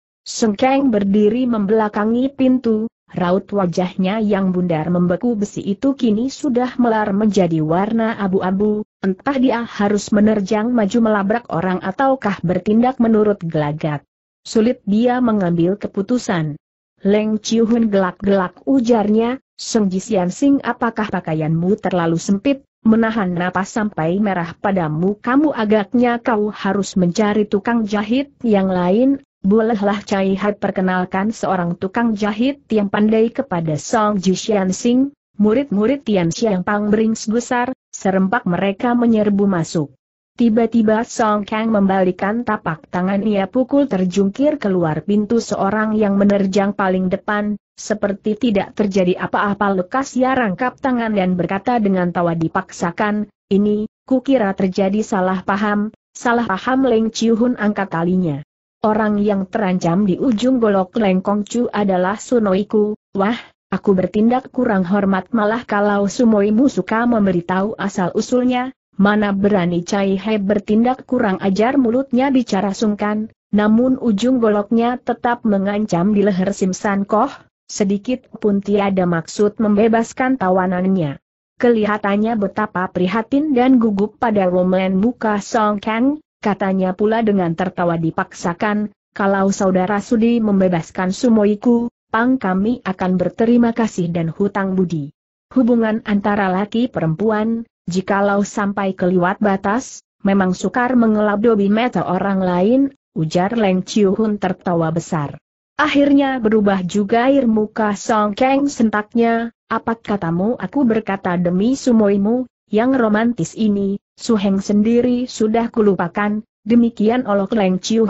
[SPEAKER 1] Kang berdiri membelakangi pintu, raut wajahnya yang bundar membeku besi itu kini sudah melar menjadi warna abu-abu, entah dia harus menerjang maju melabrak orang ataukah bertindak menurut gelagat. Sulit dia mengambil keputusan. Leng Cihun gelak-gelak ujarnya, Seng Jisian Sing apakah pakaianmu terlalu sempit, menahan napas sampai merah padamu kamu agaknya kau harus mencari tukang jahit yang lain, bolehlah Cai Hai perkenalkan seorang tukang jahit yang pandai kepada Song Jisian Sing, murid-murid Tian Xiang Pang berings besar, serempak mereka menyerbu masuk. Tiba-tiba Song Kang membalikan tapak tangan ia pukul terjungkir keluar pintu seorang yang menerjang paling depan, seperti tidak terjadi apa-apa lekas ia rangkap tangan dan berkata dengan tawa dipaksakan, ini, kukira terjadi salah paham, salah paham Leng Chihun angkat talinya. Orang yang terancam di ujung golok Lengkong Chu adalah Sunoiku, wah, aku bertindak kurang hormat malah kalau Sumoimu suka memberitahu asal-usulnya, Mana berani Cai He bertindak kurang ajar mulutnya bicara sungkan, namun ujung goloknya tetap mengancam di leher Simsan Koh, sedikit pun tiada maksud membebaskan tawanannya. Kelihatannya betapa prihatin dan gugup pada Roman Buka Song Kang, katanya pula dengan tertawa dipaksakan, kalau saudara Sudi membebaskan Sumoiku, Pang kami akan berterima kasih dan hutang budi. Hubungan antara laki perempuan, Jikalau sampai keliwat batas, memang sukar dobi meta orang lain, ujar Leng Chiu tertawa besar. Akhirnya berubah juga air muka Song Kang sentaknya, apa katamu aku berkata demi sumoimu, yang romantis ini, Su Heng sendiri sudah kulupakan, demikian olok Leng Chiu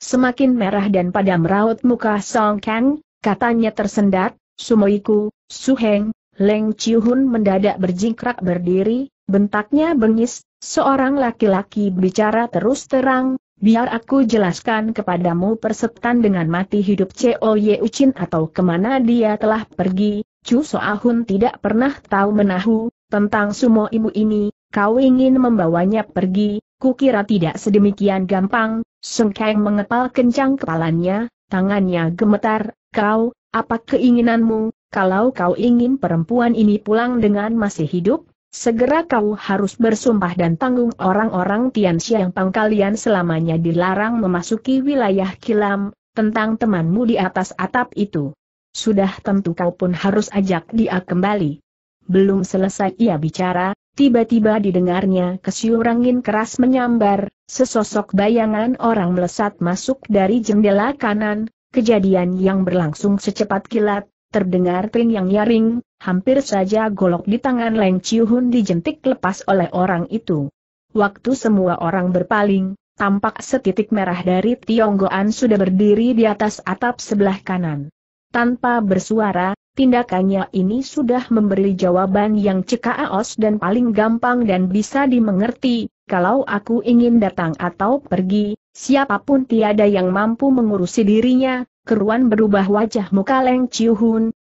[SPEAKER 1] Semakin merah dan padam raut muka Song Kang, katanya tersendat, Sumoiku, Su Heng. Leng Chihun mendadak berjingkrak berdiri, bentaknya bengis, seorang laki-laki bicara terus terang, biar aku jelaskan kepadamu persetan dengan mati hidup Coye Ucin atau kemana dia telah pergi, Chu Soahun tidak pernah tahu menahu, tentang sumo ibu ini, kau ingin membawanya pergi, kukira tidak sedemikian gampang, Kang mengepal kencang kepalanya, tangannya gemetar, kau, apa keinginanmu, kalau kau ingin perempuan ini pulang dengan masih hidup, segera kau harus bersumpah dan tanggung orang-orang Tian Xiang Pang kalian selamanya dilarang memasuki wilayah kilam, tentang temanmu di atas atap itu. Sudah tentu kau pun harus ajak dia kembali. Belum selesai ia bicara, tiba-tiba didengarnya kesiur keras menyambar, sesosok bayangan orang melesat masuk dari jendela kanan, kejadian yang berlangsung secepat kilat, Terdengar ping yang nyaring, hampir saja golok di tangan Leng Chiuhun dijentik lepas oleh orang itu. Waktu semua orang berpaling, tampak setitik merah dari Goan sudah berdiri di atas atap sebelah kanan. Tanpa bersuara, tindakannya ini sudah memberi jawaban yang cekaos dan paling gampang dan bisa dimengerti, kalau aku ingin datang atau pergi, siapapun tiada yang mampu mengurusi dirinya, keruan berubah wajah muka Leng Chiu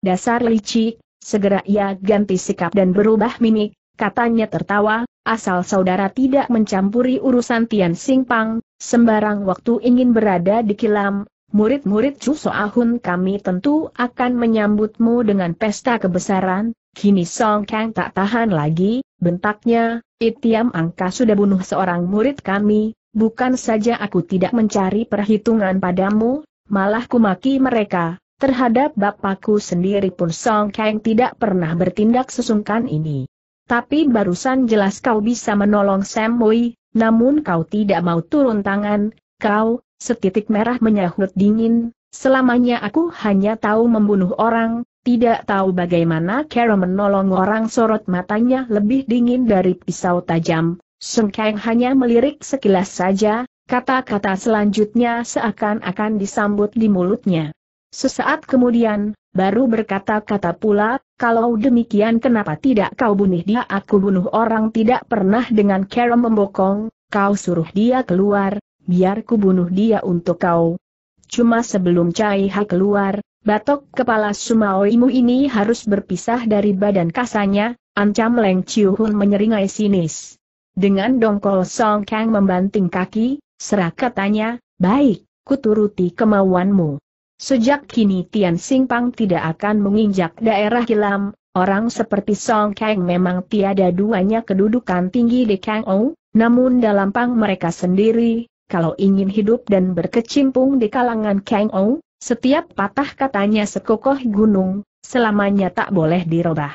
[SPEAKER 1] dasar licik, segera ia ganti sikap dan berubah mimik, katanya tertawa, asal saudara tidak mencampuri urusan Tian Sing Pang, sembarang waktu ingin berada di kilam, murid-murid Chu Soahun kami tentu akan menyambutmu dengan pesta kebesaran, kini Song Kang tak tahan lagi, bentaknya, Itiam Angka sudah bunuh seorang murid kami, bukan saja aku tidak mencari perhitungan padamu, malah kumaki mereka, terhadap bapakku sendiri pun Song Kang tidak pernah bertindak sesungkan ini. Tapi barusan jelas kau bisa menolong Sam Mui, namun kau tidak mau turun tangan, kau, setitik merah menyahut dingin, selamanya aku hanya tahu membunuh orang, tidak tahu bagaimana cara menolong orang sorot matanya lebih dingin dari pisau tajam, Sengkang hanya melirik sekilas saja, Kata-kata selanjutnya seakan-akan disambut di mulutnya. Sesaat kemudian, baru berkata-kata pula, kalau demikian kenapa tidak kau bunuh dia aku bunuh orang tidak pernah dengan cara membokong, kau suruh dia keluar, biar ku bunuh dia untuk kau. Cuma sebelum Cai Caiha keluar, batok kepala Sumaoimu ini harus berpisah dari badan kasanya, ancam Leng Chiu Hun menyeringai sinis. Dengan dongkol Song Kang membanting kaki, Serah katanya, baik, kuturuti kemauanmu. Sejak kini Tian Pang tidak akan menginjak daerah hilam, orang seperti Song Kang memang tiada duanya kedudukan tinggi di Kang Ou, namun dalam pang mereka sendiri, kalau ingin hidup dan berkecimpung di kalangan Kang Ou, setiap patah katanya sekokoh gunung, selamanya tak boleh dirobah.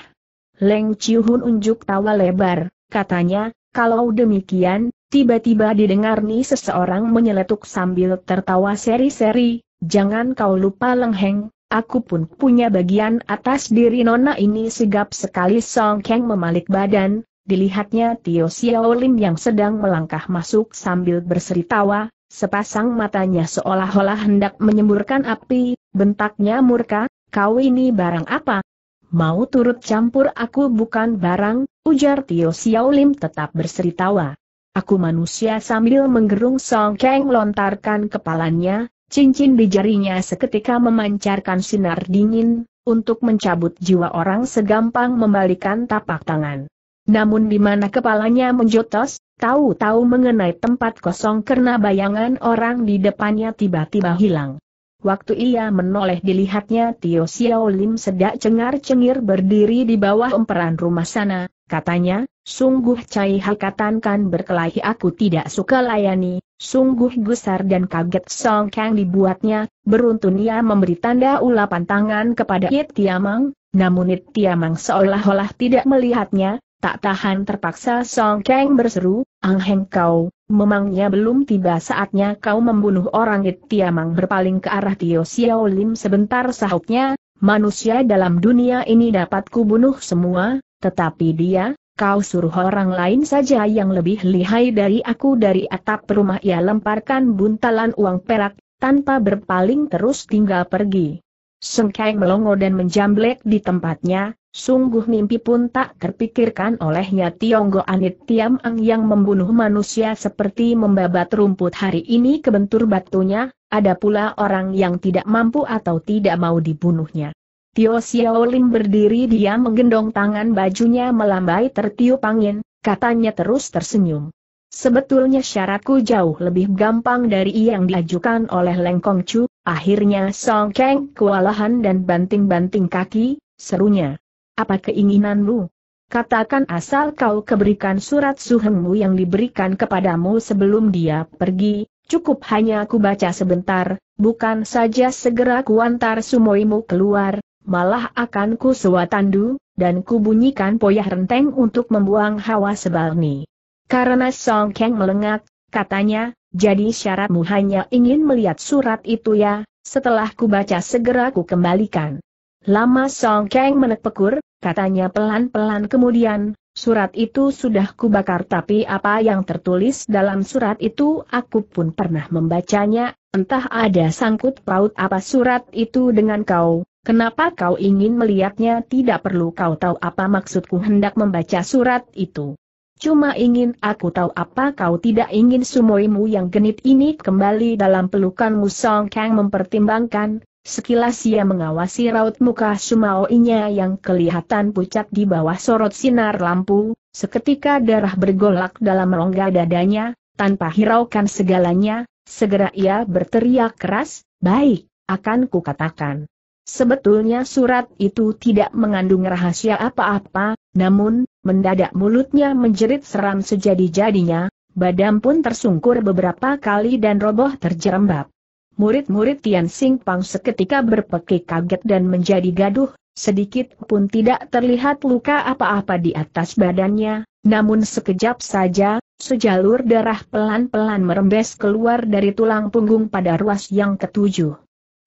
[SPEAKER 1] Leng Chiu Hun unjuk tawa lebar, katanya, kalau demikian, Tiba-tiba didengar nih seseorang menyeletuk sambil tertawa seri-seri, jangan kau lupa lengheng, aku pun punya bagian atas diri nona ini sigap sekali Song Kang memalik badan, dilihatnya Tio Xiao Lim yang sedang melangkah masuk sambil berseri tawa, sepasang matanya seolah-olah hendak menyemburkan api, bentaknya murka, kau ini barang apa? Mau turut campur aku bukan barang, ujar Tio Xiao Lim tetap berseri tawa. Aku manusia sambil menggerung Song Kang lontarkan kepalanya, cincin di jarinya seketika memancarkan sinar dingin, untuk mencabut jiwa orang segampang membalikan tapak tangan. Namun di mana kepalanya menjotos, tahu-tahu mengenai tempat kosong karena bayangan orang di depannya tiba-tiba hilang. Waktu ia menoleh dilihatnya Tio Xiao Lim sedak cengar-cengir berdiri di bawah emperan rumah sana, katanya, Sungguh Cai hal kan berkelahi aku tidak suka layani, sungguh gusar dan kaget Song Kang dibuatnya, beruntun ia memberi tanda ulapan tangan kepada It Tiamang, namun It Tiamang seolah-olah tidak melihatnya, tak tahan terpaksa Song Kang berseru, Ang Heng kau, memangnya belum tiba saatnya kau membunuh orang It Tiamang berpaling ke arah Tio Xiao Lim sebentar sahutnya, manusia dalam dunia ini dapat kubunuh semua, tetapi dia, kau suruh orang lain saja yang lebih lihai dari aku dari atap rumah ia lemparkan buntalan uang perak, tanpa berpaling terus tinggal pergi. Sengkeng melongo dan menjamblek di tempatnya, sungguh mimpi pun tak terpikirkan olehnya Tionggo Anit Tiam Ang yang membunuh manusia seperti membabat rumput hari ini kebentur batunya, ada pula orang yang tidak mampu atau tidak mau dibunuhnya. Tio Xiaolin berdiri dia menggendong tangan bajunya melambai tertiup angin, katanya terus tersenyum. Sebetulnya syaratku jauh lebih gampang dari yang diajukan oleh Leng Kong Chu, akhirnya Song Kang kewalahan dan banting-banting kaki, serunya. Apa keinginanmu? Katakan asal kau keberikan surat suhengmu yang diberikan kepadamu sebelum dia pergi, cukup hanya aku baca sebentar, bukan saja segera kuantar sumoimu keluar, malah akan ku sewa dan ku bunyikan poyah renteng untuk membuang hawa sebalni. Karena Song Kang melengak, katanya, jadi syaratmu hanya ingin melihat surat itu ya, setelah ku baca segera ku kembalikan. Lama Song Kang menekpekur, katanya pelan-pelan kemudian, surat itu sudah kubakar tapi apa yang tertulis dalam surat itu aku pun pernah membacanya, entah ada sangkut paut apa surat itu dengan kau, Kenapa kau ingin melihatnya tidak perlu kau tahu apa maksudku hendak membaca surat itu. Cuma ingin aku tahu apa kau tidak ingin sumoimu yang genit ini kembali dalam pelukanmu Song Kang mempertimbangkan, sekilas ia mengawasi raut muka sumaoinya yang kelihatan pucat di bawah sorot sinar lampu, seketika darah bergolak dalam rongga dadanya, tanpa hiraukan segalanya, segera ia berteriak keras, baik, akan kukatakan. Sebetulnya surat itu tidak mengandung rahasia apa-apa, namun, mendadak mulutnya menjerit seram sejadi-jadinya, badan pun tersungkur beberapa kali dan roboh terjerembab. Murid-murid Tian Sing Pang seketika berpekik kaget dan menjadi gaduh, sedikit pun tidak terlihat luka apa-apa di atas badannya, namun sekejap saja, sejalur darah pelan-pelan merembes keluar dari tulang punggung pada ruas yang ketujuh.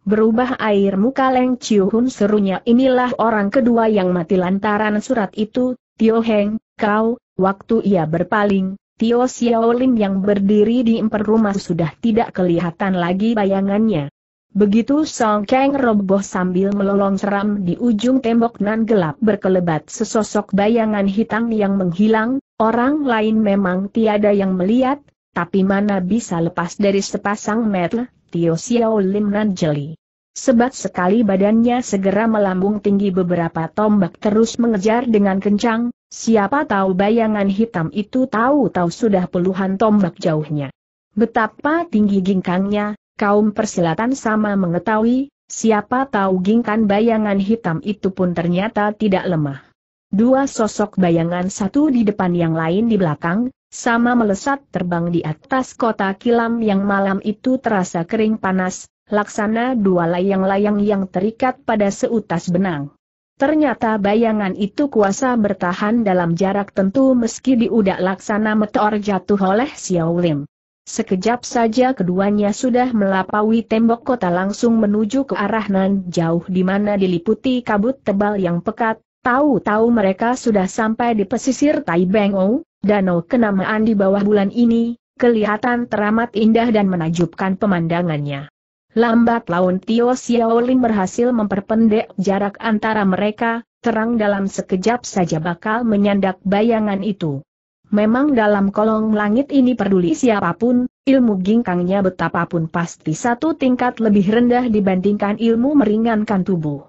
[SPEAKER 1] Berubah air muka Leng Chiu Hun serunya inilah orang kedua yang mati lantaran surat itu, Tio Heng, kau, waktu ia berpaling, Tio Lin yang berdiri di emper rumah sudah tidak kelihatan lagi bayangannya. Begitu Song Kang roboh sambil melolong seram di ujung tembok nan gelap berkelebat sesosok bayangan hitam yang menghilang, orang lain memang tiada yang melihat, tapi mana bisa lepas dari sepasang mata, Tio Xiao Lim Jeli. Sebat sekali badannya segera melambung tinggi beberapa tombak terus mengejar dengan kencang, siapa tahu bayangan hitam itu tahu-tahu sudah puluhan tombak jauhnya. Betapa tinggi gingkangnya, kaum persilatan sama mengetahui, siapa tahu gingkan bayangan hitam itu pun ternyata tidak lemah. Dua sosok bayangan satu di depan yang lain di belakang, sama melesat terbang di atas kota kilam yang malam itu terasa kering panas, laksana dua layang-layang yang terikat pada seutas benang. Ternyata bayangan itu kuasa bertahan dalam jarak tentu meski diudak laksana meteor jatuh oleh Xiao Sekejap saja keduanya sudah melapaui tembok kota langsung menuju ke arah nan jauh di mana diliputi kabut tebal yang pekat, tahu-tahu mereka sudah sampai di pesisir Tai Danau kenamaan di bawah bulan ini, kelihatan teramat indah dan menajubkan pemandangannya. Lambat laun Tio Xiaolin berhasil memperpendek jarak antara mereka, terang dalam sekejap saja bakal menyandak bayangan itu. Memang dalam kolong langit ini peduli siapapun, ilmu gingkangnya betapapun pasti satu tingkat lebih rendah dibandingkan ilmu meringankan tubuh.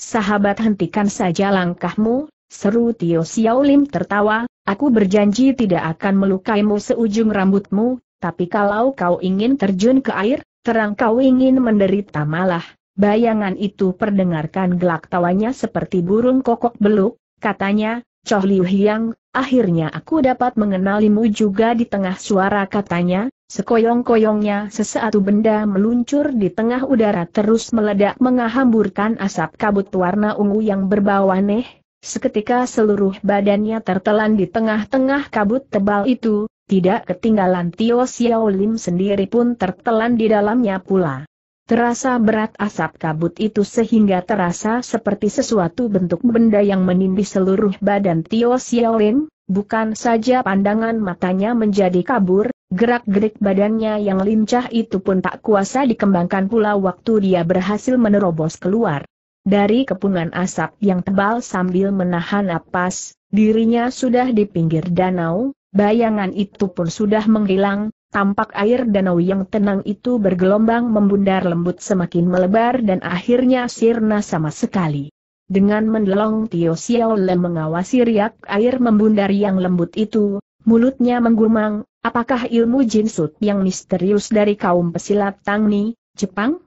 [SPEAKER 1] Sahabat hentikan saja langkahmu, seru Tio Xiaolim tertawa, Aku berjanji tidak akan melukaimu seujung rambutmu, tapi kalau kau ingin terjun ke air, terang kau ingin menderita malah. Bayangan itu perdengarkan gelak tawanya seperti burung kokok beluk, katanya, Choh Liu Hiang, akhirnya aku dapat mengenalimu juga di tengah suara katanya, sekoyong-koyongnya sesuatu benda meluncur di tengah udara terus meledak menghamburkan asap kabut warna ungu yang berbau aneh, Seketika seluruh badannya tertelan di tengah-tengah kabut tebal itu, tidak ketinggalan Tio Xiao Lim sendiri pun tertelan di dalamnya pula. Terasa berat asap kabut itu sehingga terasa seperti sesuatu bentuk benda yang menindih seluruh badan Tio Lim. bukan saja pandangan matanya menjadi kabur, gerak-gerik badannya yang lincah itu pun tak kuasa dikembangkan pula waktu dia berhasil menerobos keluar. Dari kepungan asap yang tebal sambil menahan napas, dirinya sudah di pinggir danau, bayangan itu pun sudah menghilang, tampak air danau yang tenang itu bergelombang membundar lembut semakin melebar dan akhirnya sirna sama sekali. Dengan mendelong Tio Xiao Le mengawasi riak air membundar yang lembut itu, mulutnya menggumang, apakah ilmu jinsut yang misterius dari kaum pesilat Tangni, Jepang?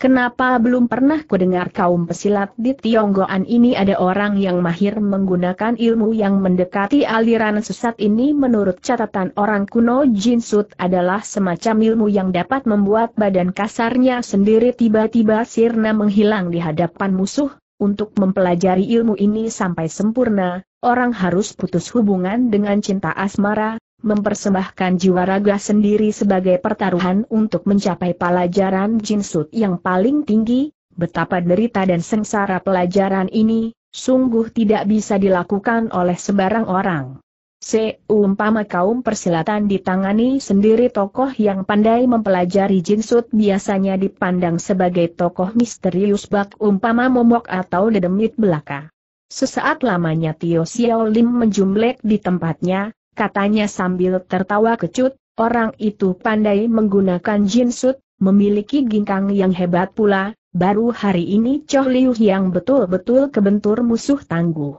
[SPEAKER 1] Kenapa belum pernah dengar kaum pesilat di Tionggoan ini ada orang yang mahir menggunakan ilmu yang mendekati aliran sesat ini menurut catatan orang kuno jinsut adalah semacam ilmu yang dapat membuat badan kasarnya sendiri tiba-tiba sirna menghilang di hadapan musuh, untuk mempelajari ilmu ini sampai sempurna, orang harus putus hubungan dengan cinta asmara, mempersembahkan jiwa raga sendiri sebagai pertaruhan untuk mencapai pelajaran jinsut yang paling tinggi, betapa derita dan sengsara pelajaran ini, sungguh tidak bisa dilakukan oleh sebarang orang. Seumpama kaum persilatan ditangani sendiri tokoh yang pandai mempelajari jinsut biasanya dipandang sebagai tokoh misterius bak umpama momok atau dedemit belaka. Sesaat lamanya Tio Xiao Lim menjumlek di tempatnya, katanya sambil tertawa kecut, orang itu pandai menggunakan jinsut, memiliki ginkang yang hebat pula, baru hari ini Choh Liu yang betul-betul kebentur musuh tangguh.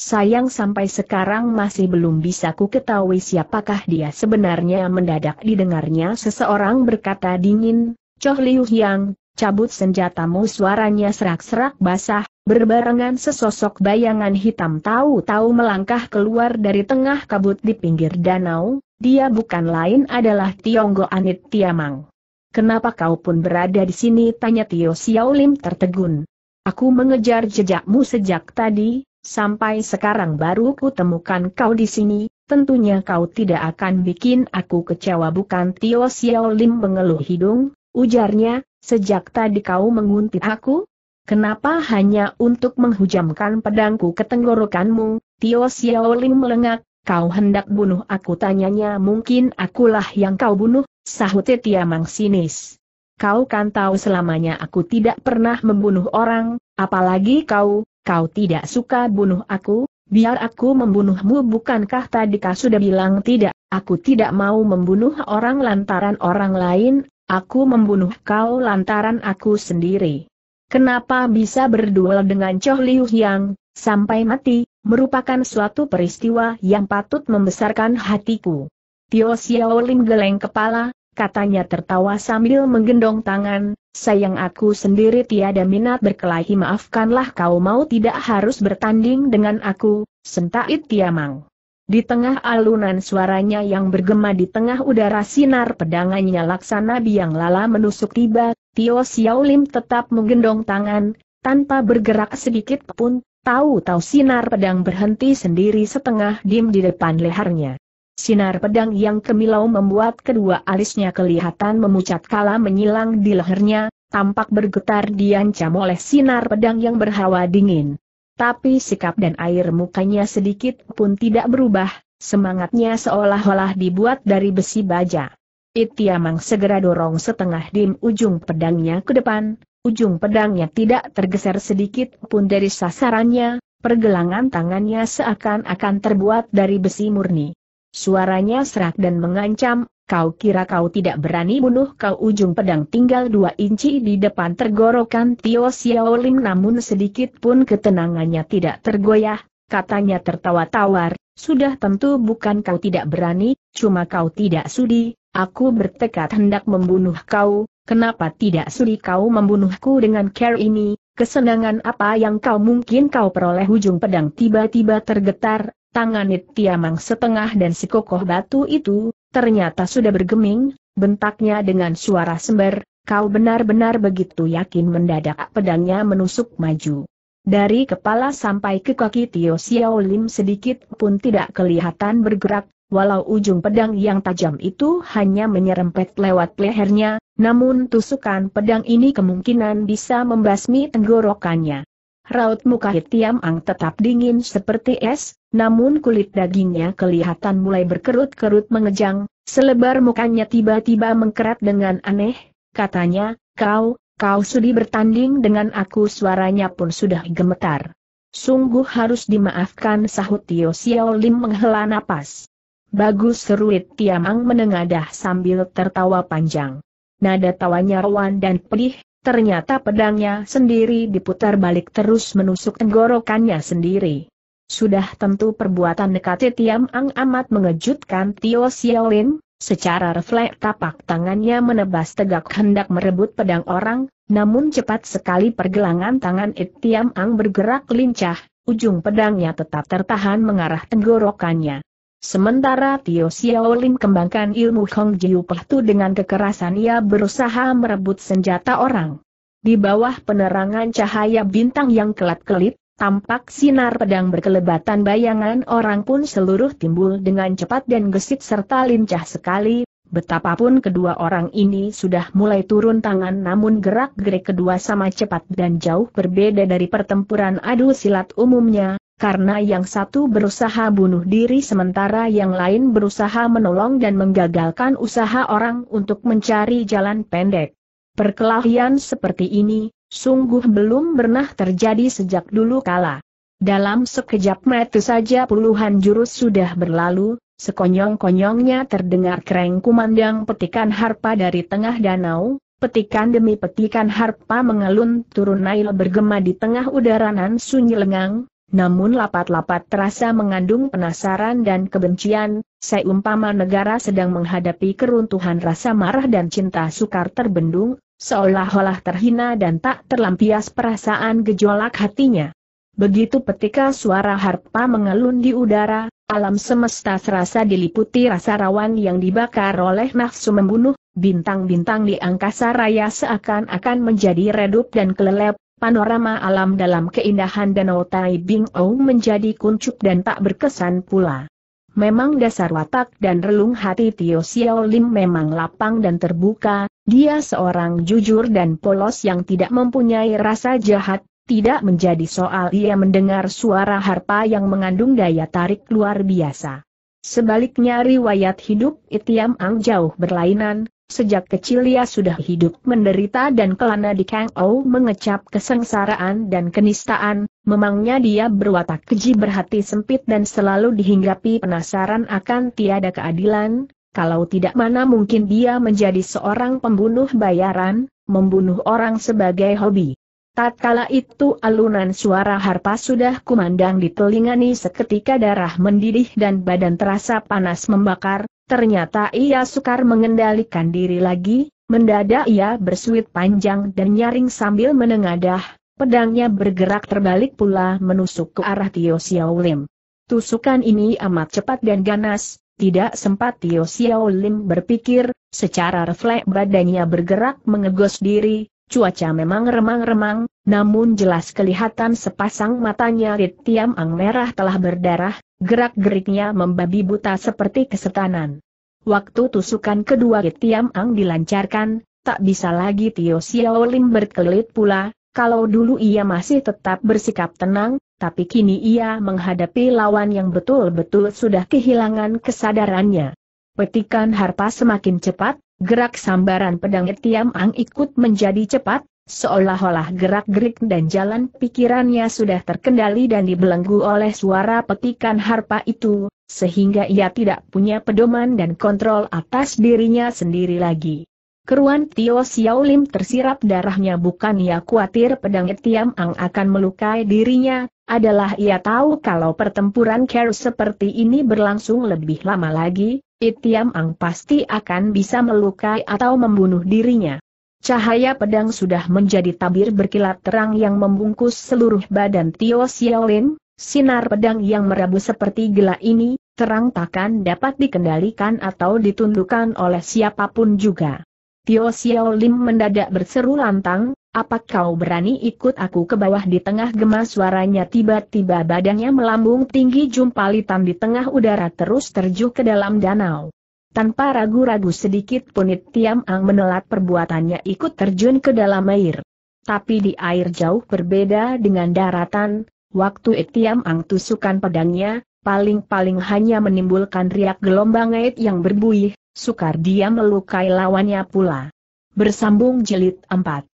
[SPEAKER 1] Sayang sampai sekarang masih belum bisa ku ketahui siapakah dia sebenarnya mendadak didengarnya seseorang berkata dingin, Choh Liu Yang, cabut senjatamu suaranya serak-serak basah, Berbarengan sesosok bayangan hitam tahu-tahu melangkah keluar dari tengah kabut di pinggir danau, dia bukan lain adalah Tionggo Anit Tiamang. Kenapa kau pun berada di sini? Tanya Tio Xiaolim tertegun. Aku mengejar jejakmu sejak tadi, sampai sekarang baru kutemukan kau di sini, tentunya kau tidak akan bikin aku kecewa bukan Tio Xiaolim mengeluh hidung, ujarnya, sejak tadi kau menguntit aku, Kenapa hanya untuk menghujamkan pedangku ke tenggorokanmu? Tio Xiaolin melengak, kau hendak bunuh aku tanyanya mungkin akulah yang kau bunuh, sahut Tiamang sinis. Kau kan tahu selamanya aku tidak pernah membunuh orang, apalagi kau, kau tidak suka bunuh aku, biar aku membunuhmu bukankah tadi kau sudah bilang tidak, aku tidak mau membunuh orang lantaran orang lain, aku membunuh kau lantaran aku sendiri. Kenapa bisa berduel dengan Choh Liu Yang, sampai mati, merupakan suatu peristiwa yang patut membesarkan hatiku. Tio Ling geleng kepala, katanya tertawa sambil menggendong tangan, sayang aku sendiri tiada minat berkelahi maafkanlah kau mau tidak harus bertanding dengan aku, sentait Tiamang. Di tengah alunan suaranya yang bergema di tengah udara sinar pedangannya laksana biang lala menusuk tiba, Tio Lim tetap menggendong tangan, tanpa bergerak sedikit pun, tahu-tahu sinar pedang berhenti sendiri setengah dim di depan lehernya. Sinar pedang yang kemilau membuat kedua alisnya kelihatan memucat kala menyilang di lehernya, tampak bergetar diancam oleh sinar pedang yang berhawa dingin tapi sikap dan air mukanya sedikit pun tidak berubah, semangatnya seolah-olah dibuat dari besi baja. Itiamang segera dorong setengah dim ujung pedangnya ke depan, ujung pedangnya tidak tergeser sedikit pun dari sasarannya, pergelangan tangannya seakan-akan terbuat dari besi murni. Suaranya serak dan mengancam, Kau kira kau tidak berani bunuh kau ujung pedang tinggal dua inci di depan tergorokan Tio Xiao Lim namun sedikit pun ketenangannya tidak tergoyah, katanya tertawa tawar, sudah tentu bukan kau tidak berani, cuma kau tidak sudi, aku bertekad hendak membunuh kau, kenapa tidak sudi kau membunuhku dengan care ini, kesenangan apa yang kau mungkin kau peroleh ujung pedang tiba-tiba tergetar, tangan Tiamang setengah dan si kokoh batu itu, ternyata sudah bergeming, bentaknya dengan suara sember, kau benar-benar begitu yakin mendadak pedangnya menusuk maju. Dari kepala sampai ke kaki Tio Xiao Lim sedikit pun tidak kelihatan bergerak, walau ujung pedang yang tajam itu hanya menyerempet lewat lehernya, namun tusukan pedang ini kemungkinan bisa membasmi tenggorokannya. Raut muka Hitiam Ang tetap dingin seperti es, namun kulit dagingnya kelihatan mulai berkerut-kerut mengejang, selebar mukanya tiba-tiba mengkerat dengan aneh, katanya, kau, kau sudi bertanding dengan aku suaranya pun sudah gemetar. Sungguh harus dimaafkan sahut Tio Xiao Lim menghela napas. Bagus seru Tiamang menengadah sambil tertawa panjang. Nada tawanya rawan dan pedih, Ternyata pedangnya sendiri diputar balik terus menusuk tenggorokannya sendiri. Sudah tentu perbuatan nekat Tiam Ang amat mengejutkan Tio Xiaolin, secara refleks tapak tangannya menebas tegak hendak merebut pedang orang, namun cepat sekali pergelangan tangan It Tiam Ang bergerak lincah, ujung pedangnya tetap tertahan mengarah tenggorokannya. Sementara Tio Xiaolin kembangkan ilmu Hong Jiu Pehtu dengan kekerasan ia berusaha merebut senjata orang. Di bawah penerangan cahaya bintang yang kelat kelip, tampak sinar pedang berkelebatan bayangan orang pun seluruh timbul dengan cepat dan gesit serta lincah sekali, betapapun kedua orang ini sudah mulai turun tangan namun gerak-gerik kedua sama cepat dan jauh berbeda dari pertempuran adu silat umumnya, karena yang satu berusaha bunuh diri sementara yang lain berusaha menolong dan menggagalkan usaha orang untuk mencari jalan pendek. Perkelahian seperti ini, sungguh belum pernah terjadi sejak dulu kala. Dalam sekejap mata saja puluhan jurus sudah berlalu, sekonyong-konyongnya terdengar kereng kumandang petikan harpa dari tengah danau, petikan demi petikan harpa mengelun turun nail bergema di tengah udara nan sunyi lengang, namun lapat-lapat terasa mengandung penasaran dan kebencian, seumpama negara sedang menghadapi keruntuhan rasa marah dan cinta sukar terbendung, seolah-olah terhina dan tak terlampias perasaan gejolak hatinya. Begitu petika suara harpa mengelun di udara, alam semesta serasa diliputi rasa rawan yang dibakar oleh nafsu membunuh, bintang-bintang di angkasa raya seakan-akan menjadi redup dan kelelep, panorama alam dalam keindahan Danau Tai Bing Ou menjadi kuncup dan tak berkesan pula. Memang dasar watak dan relung hati Tio Xiao Lim memang lapang dan terbuka, dia seorang jujur dan polos yang tidak mempunyai rasa jahat, tidak menjadi soal ia mendengar suara harpa yang mengandung daya tarik luar biasa. Sebaliknya riwayat hidup Itiam Ang jauh berlainan, Sejak kecil ia sudah hidup menderita dan kelana di Kang Ou mengecap kesengsaraan dan kenistaan, memangnya dia berwatak keji berhati sempit dan selalu dihinggapi penasaran akan tiada keadilan, kalau tidak mana mungkin dia menjadi seorang pembunuh bayaran, membunuh orang sebagai hobi. Tatkala itu alunan suara harpa sudah kumandang di telingani seketika darah mendidih dan badan terasa panas membakar, Ternyata ia sukar mengendalikan diri lagi, mendadak ia bersuit panjang dan nyaring sambil menengadah, pedangnya bergerak terbalik pula menusuk ke arah Tio Xiao Lim. Tusukan ini amat cepat dan ganas, tidak sempat Tio Xiao Lim berpikir, secara refleks badannya bergerak mengegos diri, cuaca memang remang-remang, namun jelas kelihatan sepasang matanya Rit Tiam Ang merah telah berdarah, gerak-geriknya membabi buta seperti kesetanan. Waktu tusukan kedua Tiam Ang dilancarkan, tak bisa lagi Tio Xiao Lim berkelit pula, kalau dulu ia masih tetap bersikap tenang, tapi kini ia menghadapi lawan yang betul-betul sudah kehilangan kesadarannya. Petikan harpa semakin cepat, gerak sambaran pedang Tiam Ang ikut menjadi cepat, Seolah-olah gerak-gerik dan jalan pikirannya sudah terkendali dan dibelenggu oleh suara petikan harpa itu, sehingga ia tidak punya pedoman dan kontrol atas dirinya sendiri lagi. Keruan Tio Siaulim tersirap darahnya bukan ia khawatir pedang Tiam Ang akan melukai dirinya, adalah ia tahu kalau pertempuran Care seperti ini berlangsung lebih lama lagi, Tiam Ang pasti akan bisa melukai atau membunuh dirinya. Cahaya pedang sudah menjadi tabir berkilat terang yang membungkus seluruh badan Tio Xiaolin, sinar pedang yang merabu seperti gelap ini, terang takkan dapat dikendalikan atau ditundukkan oleh siapapun juga. Tio Xiaolin mendadak berseru lantang, apa kau berani ikut aku ke bawah di tengah gema suaranya tiba-tiba badannya melambung tinggi jumpalitan di tengah udara terus terjun ke dalam danau. Tanpa ragu-ragu sedikit pun Tiam Ang menelat perbuatannya ikut terjun ke dalam air. Tapi di air jauh berbeda dengan daratan, waktu Tiam Ang tusukan pedangnya, paling-paling hanya menimbulkan riak gelombang air yang berbuih, sukar dia melukai lawannya pula. Bersambung jilid empat.